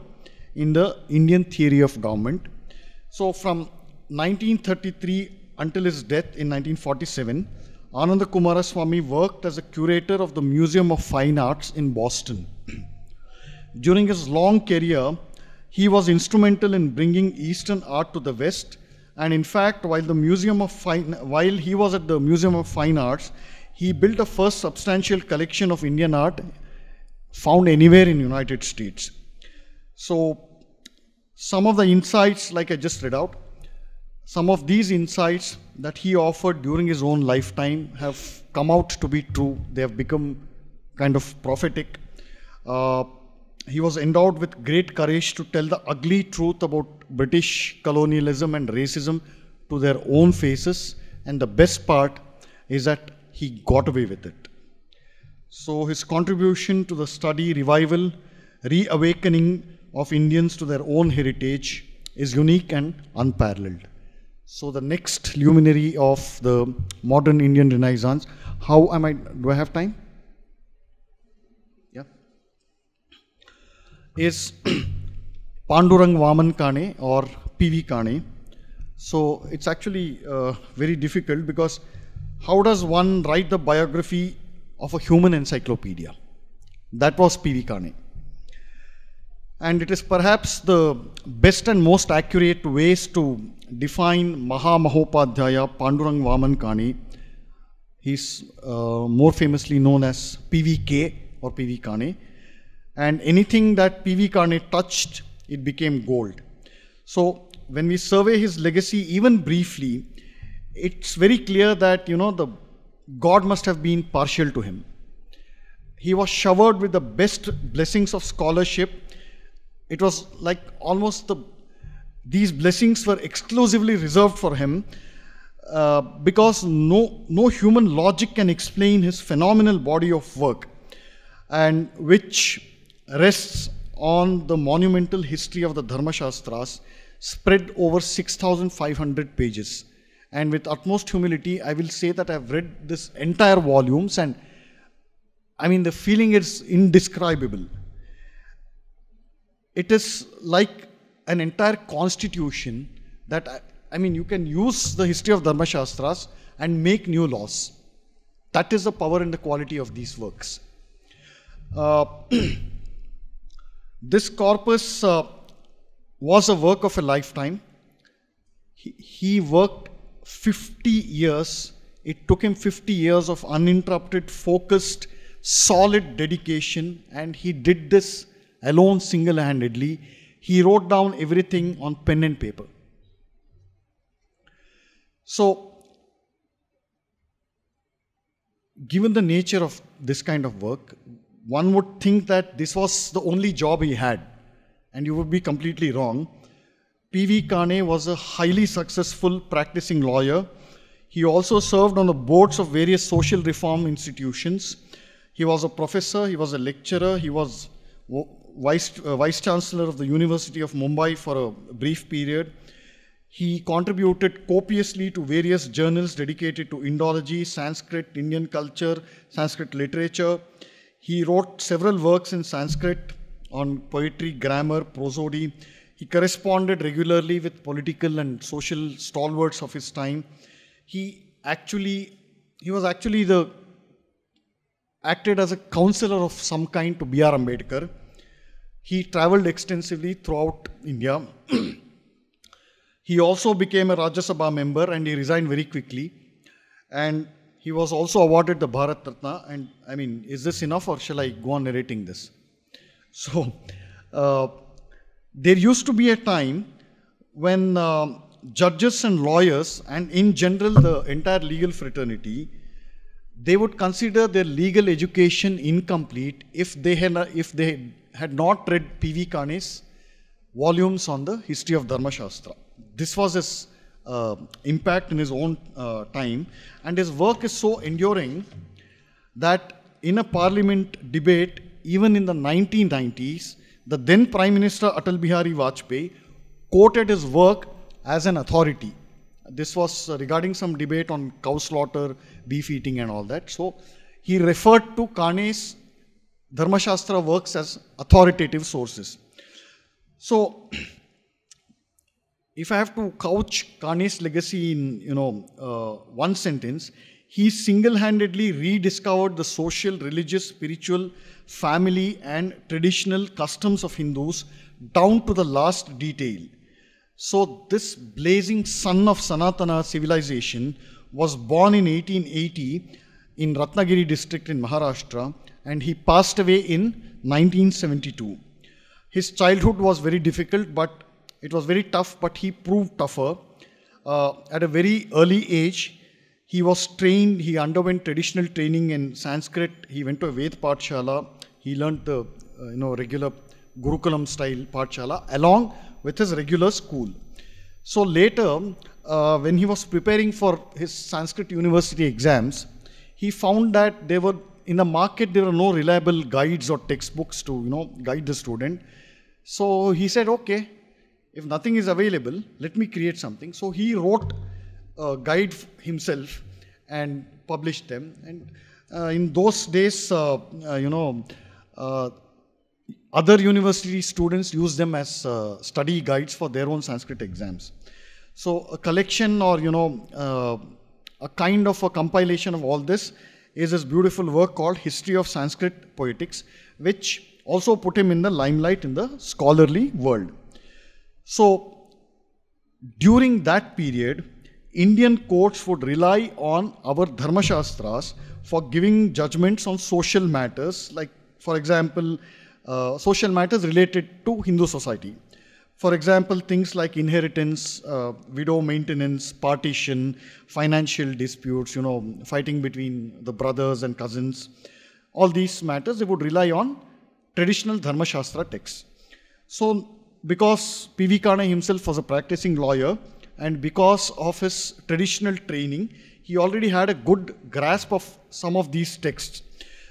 in the Indian theory of government. So from 1933 until his death in 1947, Ananda Kumaraswamy worked as a curator of the Museum of Fine Arts in Boston. During his long career, he was instrumental in bringing Eastern art to the West, and in fact, while the Museum of Fine, while he was at the Museum of Fine Arts, he built the first substantial collection of Indian art found anywhere in United States. So, some of the insights, like I just read out, some of these insights that he offered during his own lifetime have come out to be true. They have become kind of prophetic. Uh, he was endowed with great courage to tell the ugly truth about British colonialism and racism to their own faces. And the best part is that he got away with it. So his contribution to the study, revival, reawakening of Indians to their own heritage is unique and unparalleled. So the next luminary of the modern Indian Renaissance, how am I, do I have time? Yeah. Is Pandurang Vaman Kane or PV Kane. So it's actually uh, very difficult because how does one write the biography of a human encyclopedia? That was PV Kane. And it is perhaps the best and most accurate ways to define Mahamahopadhyaya Pandurang Vaman Kani. He's uh, more famously known as PVK or PV Kane. And anything that PV Kane touched, it became gold. So when we survey his legacy even briefly, it's very clear that, you know, the God must have been partial to him. He was showered with the best blessings of scholarship. It was like almost the these blessings were exclusively reserved for him uh, because no, no human logic can explain his phenomenal body of work and which rests on the monumental history of the Dharma Shastras spread over 6,500 pages. And with utmost humility, I will say that I've read this entire volumes and I mean the feeling is indescribable. It is like an entire constitution that, I, mean, you can use the history of Dharma and make new laws. That is the power and the quality of these works. Uh, this corpus uh, was a work of a lifetime. He, he, worked 50 years. It took him 50 years of uninterrupted, focused, solid dedication, and he did this alone single handedly he wrote down everything on pen and paper. So, given the nature of this kind of work, one would think that this was the only job he had, and you would be completely wrong. P.V. Kane was a highly successful practicing lawyer. He also served on the boards of various social reform institutions. He was a professor, he was a lecturer, he was Vice, uh, Vice Chancellor of the University of Mumbai for a brief period. He contributed copiously to various journals dedicated to Indology, Sanskrit, Indian culture, Sanskrit literature. He wrote several works in Sanskrit on poetry, grammar, prosody. He corresponded regularly with political and social stalwarts of his time. He actually, he was actually the acted as a counselor of some kind to B.R. Ambedkar. He traveled extensively throughout India. he also became a Rajya Sabha member and he resigned very quickly. And he was also awarded the Bharat Ratna. And I mean, is this enough or shall I go on narrating this? So, uh, there used to be a time when uh, judges and lawyers, and in general the entire legal fraternity, they would consider their legal education incomplete if they had, if they had not read P.V. Kane's volumes on the history of Dharma Shastra. This was his uh, impact in his own uh, time and his work is so enduring that in a parliament debate, even in the 1990s, the then Prime Minister Atal Bihari Vajpayee quoted his work as an authority. This was regarding some debate on cow slaughter, beef eating and all that. So he referred to Kane's Dharmashastra works as authoritative sources. So, if I have to couch Kani's legacy in, you know, uh, one sentence, he single-handedly rediscovered the social, religious, spiritual, family, and traditional customs of Hindus down to the last detail. So this blazing sun of Sanatana civilization was born in 1880 in Ratnagiri district in Maharashtra and he passed away in 1972. His childhood was very difficult, but it was very tough, but he proved tougher. Uh, at a very early age, he was trained, he underwent traditional training in Sanskrit, he went to a Ved Patshala, he learned the uh, you know, regular Gurukulam style Patshala along with his regular school. So later, uh, when he was preparing for his Sanskrit university exams, he found that there were in the market, there are no reliable guides or textbooks to, you know, guide the student. So he said, okay, if nothing is available, let me create something. So he wrote a guide himself and published them. And uh, in those days, uh, uh, you know, uh, other university students used them as uh, study guides for their own Sanskrit exams. So a collection or, you know, uh, a kind of a compilation of all this is his beautiful work called History of Sanskrit Poetics, which also put him in the limelight in the scholarly world. So, during that period, Indian courts would rely on our Dharma Shastras for giving judgments on social matters, like, for example, uh, social matters related to Hindu society. For example, things like inheritance, uh, widow maintenance, partition, financial disputes, you know, fighting between the brothers and cousins, all these matters, they would rely on traditional Dharma Shastra texts. So, because P.V. Kana himself was a practicing lawyer, and because of his traditional training, he already had a good grasp of some of these texts.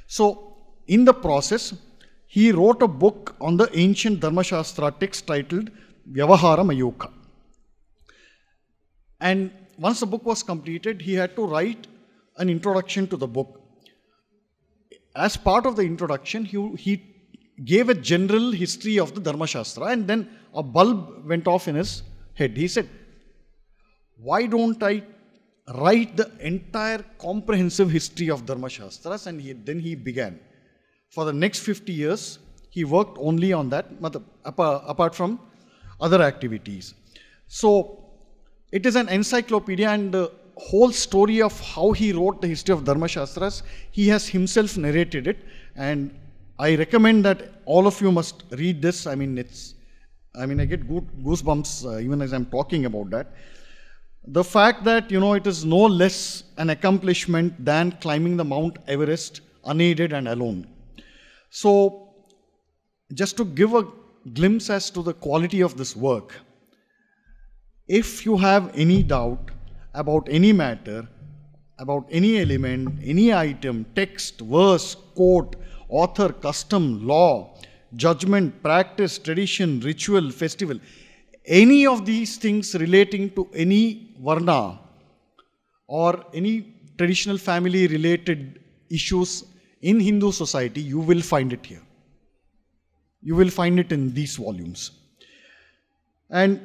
So, in the process, he wrote a book on the ancient Dharma Shastra text titled Mayoka. And once the book was completed, he had to write an introduction to the book. As part of the introduction, he, he gave a general history of the Dharma Shastra, and then a bulb went off in his head. He said, Why don't I write the entire comprehensive history of Dharma Shastras? And he, then he began for the next 50 years, he worked only on that, apart from other activities. So it is an encyclopedia and the whole story of how he wrote the history of Dharma Shastras, he has himself narrated it and I recommend that all of you must read this. I mean, it's, I mean, I get goosebumps uh, even as I'm talking about that. The fact that, you know, it is no less an accomplishment than climbing the Mount Everest unaided and alone. So just to give a glimpse as to the quality of this work, if you have any doubt about any matter, about any element, any item, text, verse, quote, author, custom, law, judgment, practice, tradition, ritual, festival, any of these things relating to any varna or any traditional family related issues in Hindu society, you will find it here. You will find it in these volumes. And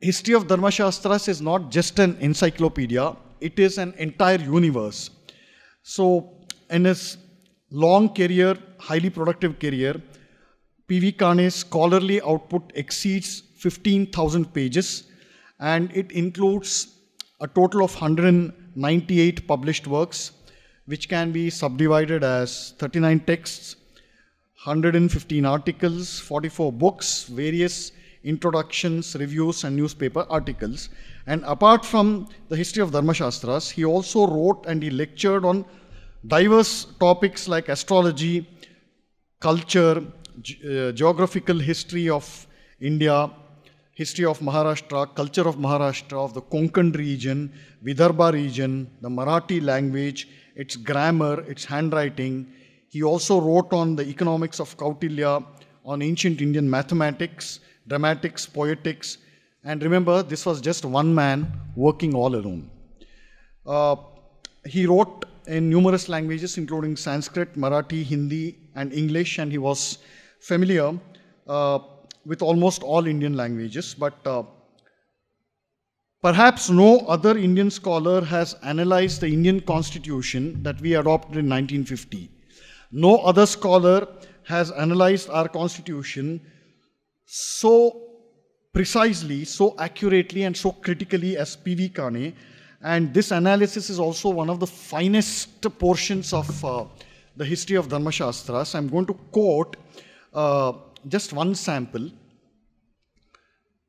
history of Dharma Shastras is not just an encyclopedia, it is an entire universe. So in his long career, highly productive career, P.V. Kane's scholarly output exceeds 15,000 pages and it includes a total of 198 published works, which can be subdivided as 39 texts, 115 articles, 44 books, various introductions, reviews, and newspaper articles. And apart from the history of Dharma Shastras, he also wrote and he lectured on diverse topics like astrology, culture, ge uh, geographical history of India, history of Maharashtra, culture of Maharashtra, of the Konkan region, Vidarbha region, the Marathi language, its grammar, its handwriting. He also wrote on the economics of Kautilya, on ancient Indian mathematics, dramatics, poetics. And remember, this was just one man working all alone. Uh, he wrote in numerous languages, including Sanskrit, Marathi, Hindi, and English, and he was familiar uh, with almost all Indian languages. But uh, Perhaps no other Indian scholar has analyzed the Indian constitution that we adopted in 1950. No other scholar has analyzed our constitution so precisely, so accurately, and so critically as P.V. Kane. And this analysis is also one of the finest portions of uh, the history of Dharma Shastras. I'm going to quote uh, just one sample.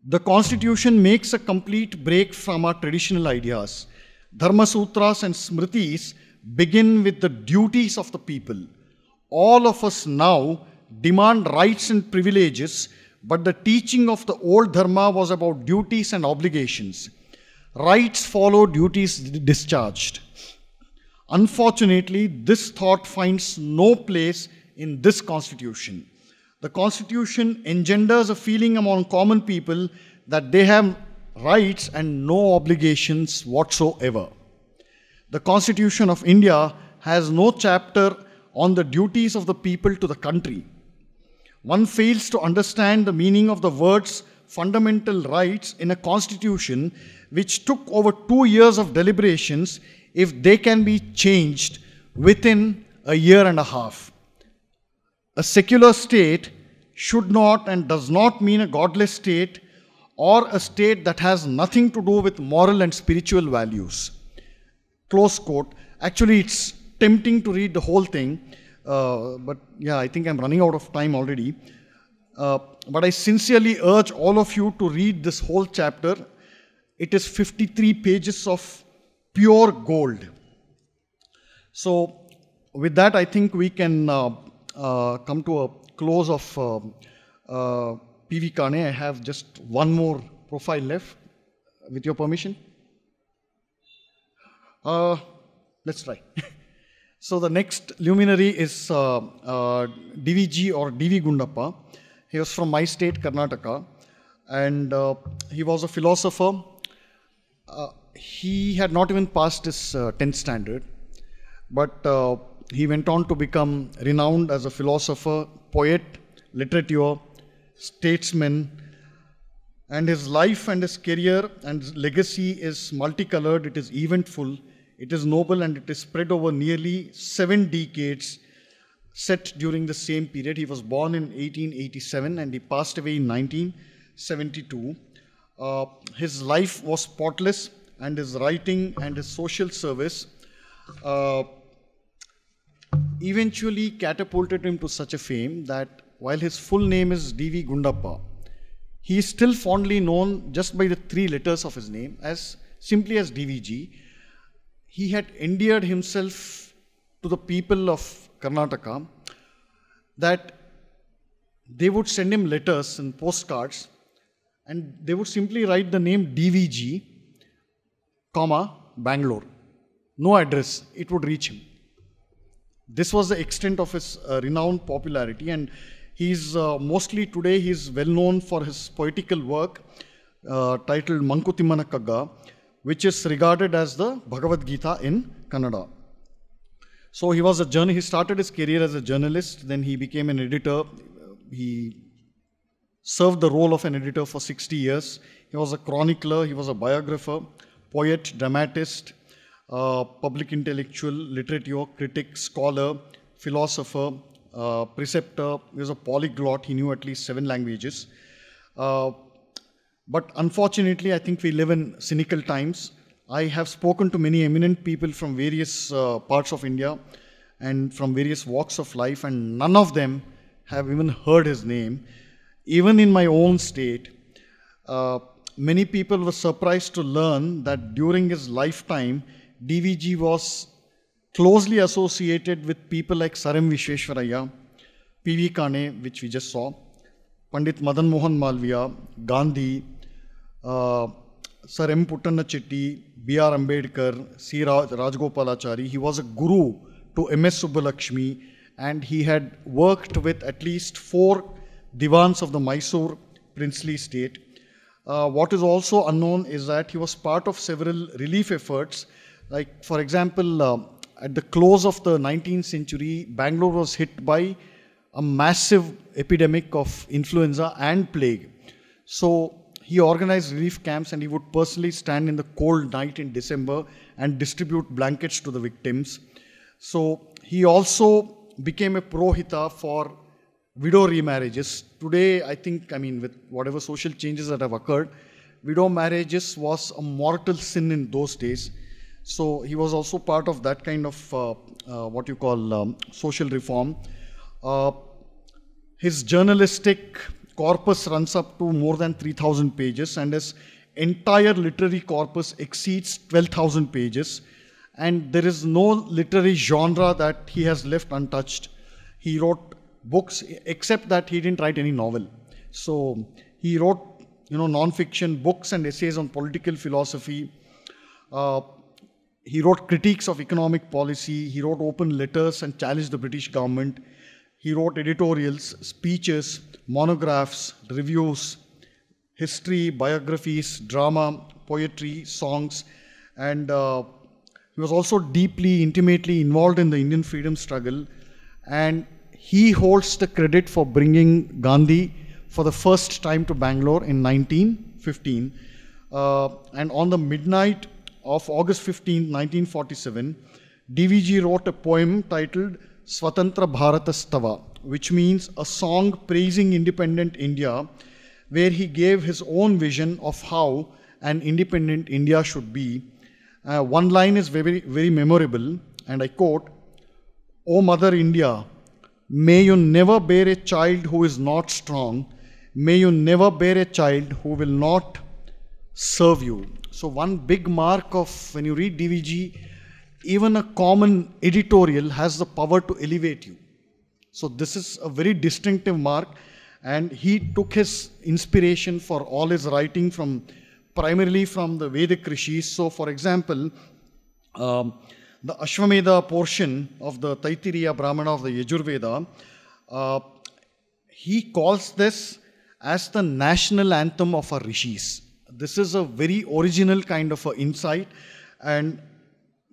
The constitution makes a complete break from our traditional ideas. Dharma sutras and smritis begin with the duties of the people. All of us now demand rights and privileges, but the teaching of the old dharma was about duties and obligations. Rights follow duties discharged. Unfortunately, this thought finds no place in this constitution. The Constitution engenders a feeling among common people that they have rights and no obligations whatsoever. The Constitution of India has no chapter on the duties of the people to the country. One fails to understand the meaning of the words fundamental rights in a constitution which took over two years of deliberations if they can be changed within a year and a half. A secular state should not and does not mean a godless state or a state that has nothing to do with moral and spiritual values. Close quote. Actually, it's tempting to read the whole thing, uh, but yeah, I think I'm running out of time already. Uh, but I sincerely urge all of you to read this whole chapter. It is 53 pages of pure gold. So, with that, I think we can. Uh, uh, come to a close of uh, uh, PV Kane, I have just one more profile left, with your permission. Uh, let's try. so the next luminary is uh, uh, DVG or DV Gundappa. He was from my state, Karnataka, and he was a philosopher. he had not even passed his 10th standard, but he went on to become renowned as a philosopher, poet, literateur, statesman, and his life and his career and legacy is multicolored, it is eventful, it is noble, and it is spread over nearly seven decades set during the same period. He was born in 1887 and he passed away in 1972. Uh, his life was spotless, and his writing and his social service. Uh, eventually catapulted him to such a fame that while his full name is D.V. Gundappa, he is still fondly known just by the three letters of his name as simply as DVG. He had endeared himself to the people of Karnataka that they would send him letters and postcards and they would simply write the name DVG, comma, Bangalore. No address, it would reach him. This was the extent of his uh, renowned popularity, and he's uh, mostly today he's well known for his poetical work uh, titled Mankutimanakagga, which is regarded as the Bhagavad Gita in Kannada. So he was a journey. He started his career as a journalist. Then he became an editor. He served the role of an editor for 60 years. He was a chronicler. He was a biographer, poet, dramatist, uh, public intellectual, literary critic, scholar, philosopher, uh, preceptor. He was a polyglot. He knew at least seven languages. Uh, but unfortunately, I think we live in cynical times. I have spoken to many eminent people from various uh, parts of India and from various walks of life, and none of them have even heard his name. Even in my own state, uh, many people were surprised to learn that during his lifetime, DVG was closely associated with people like Sarim Vishweshwaraya, P.V. Kane, which we just saw, Pandit Madan Mohan Malviya, Gandhi, uh, Sir M. Puttanachetty, B.R. Ambedkar, C. Raj, Rajgopalachari. He was a guru to M.S. Subbulakshmi and he had worked with at least four Divans of the Mysore princely state. Uh, what is also unknown is that he was part of several relief efforts like, for example, uh, at the close of the 19th century, Bangalore was hit by a massive epidemic of influenza and plague. So he organized relief camps and he would personally stand in the cold night in December and distribute blankets to the victims. So he also became a prohita for widow remarriages. Today, I think, I mean, with whatever social changes that have occurred, widow marriages was a mortal sin in those days. So he was also part of that kind of uh, uh, what you call um, social reform. Uh, his journalistic corpus runs up to more than 3,000 pages, and his entire literary corpus exceeds 12,000 pages. And there is no literary genre that he has left untouched. He wrote books, except that he didn't write any novel. So he wrote, you know, non-fiction books and essays on political philosophy. Uh, he wrote critiques of economic policy. He wrote open letters and challenged the British government. He wrote editorials, speeches, monographs, reviews, history, biographies, drama, poetry, songs, and uh, he was also deeply, intimately involved in the Indian freedom struggle. And he holds the credit for bringing Gandhi for the first time to Bangalore in 1915. Uh, and on the midnight of August 15, 1947, DVG wrote a poem titled Swatantra Bharatastava, which means a song praising independent India, where he gave his own vision of how an independent India should be. Uh, one line is very, very memorable, and I quote, O Mother India, may you never bear a child who is not strong, may you never bear a child who will not serve you. So one big mark of when you read DVG, even a common editorial has the power to elevate you. So this is a very distinctive mark and he took his inspiration for all his writing from primarily from the Vedic rishis. So for example, um, the Ashwamedha portion of the Taittiriya Brahmana of the Yajurveda, uh, he calls this as the national anthem of our rishis. This is a very original kind of insight. And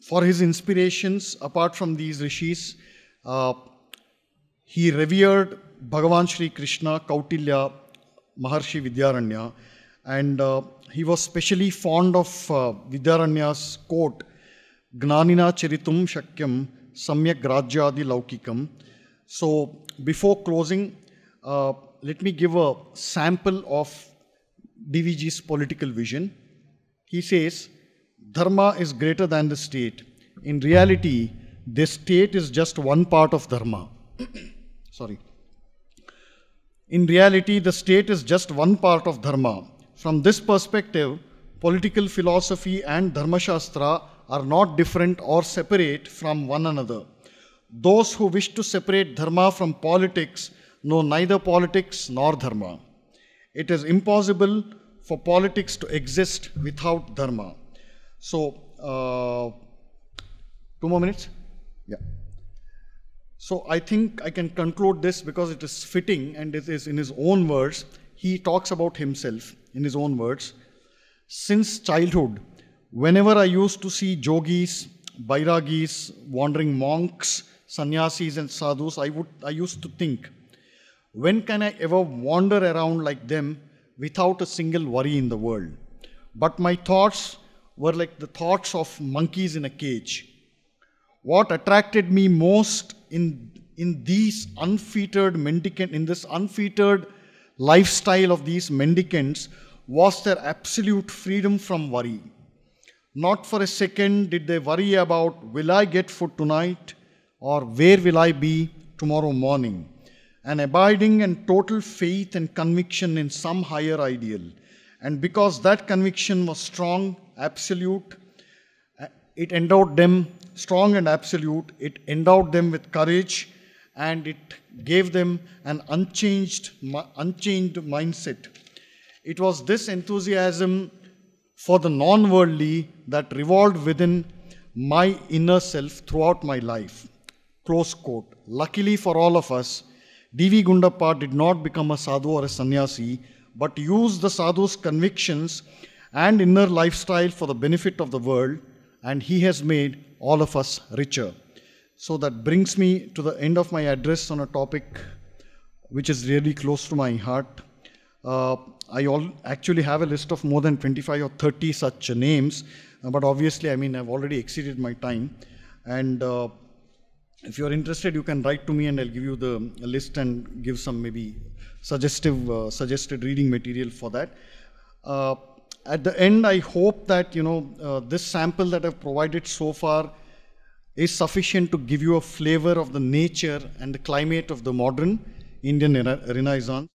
for his inspirations, apart from these rishis, uh, he revered Bhagavan Sri Krishna, Kautilya, Maharshi Vidyaranya, and uh, he was specially fond of uh, Vidyaranya's quote, Gnanina Charitum Shakyam Samyak Rajyadi Laukikam. So before closing, uh, let me give a sample of DVG's political vision. He says, Dharma is greater than the state. In reality, the state is just one part of Dharma. Sorry. In reality, the state is just one part of Dharma. From this perspective, political philosophy and Dharma Shastra are not different or separate from one another. Those who wish to separate Dharma from politics know neither politics nor Dharma. It is impossible for politics to exist without dharma. So, uh, two more minutes? Yeah. So I think I can conclude this because it is fitting and it is in his own words. He talks about himself in his own words. Since childhood, whenever I used to see yogis, bairagis, wandering monks, sannyasis, and sadhus, I, would, I used to think, when can I ever wander around like them without a single worry in the world? But my thoughts were like the thoughts of monkeys in a cage. What attracted me most in, in these unfettered mendicant, in this unfettered lifestyle of these mendicants was their absolute freedom from worry. Not for a second did they worry about will I get food tonight or where will I be tomorrow morning an abiding and total faith and conviction in some higher ideal. And because that conviction was strong, absolute, uh, it endowed them, strong and absolute, it endowed them with courage and it gave them an unchanged, unchanged mindset. It was this enthusiasm for the non worldly that revolved within my inner self throughout my life. Close quote. Luckily for all of us, D.V. Gundappa did not become a sadhu or a sannyasi, but used the sadhu's convictions and inner lifestyle for the benefit of the world, and he has made all of us richer. So that brings me to the end of my address on a topic which is really close to my heart. Uh, I all actually have a list of more than 25 or 30 such names, but obviously, I mean, I've already exceeded my time. And uh, if you're interested, you can write to me and I'll give you the list and give some maybe suggestive, uh, suggested reading material for that. Uh, at the end, I hope that, you know, uh, this sample that I've provided so far is sufficient to give you a flavor of the nature and the climate of the modern Indian Renaissance.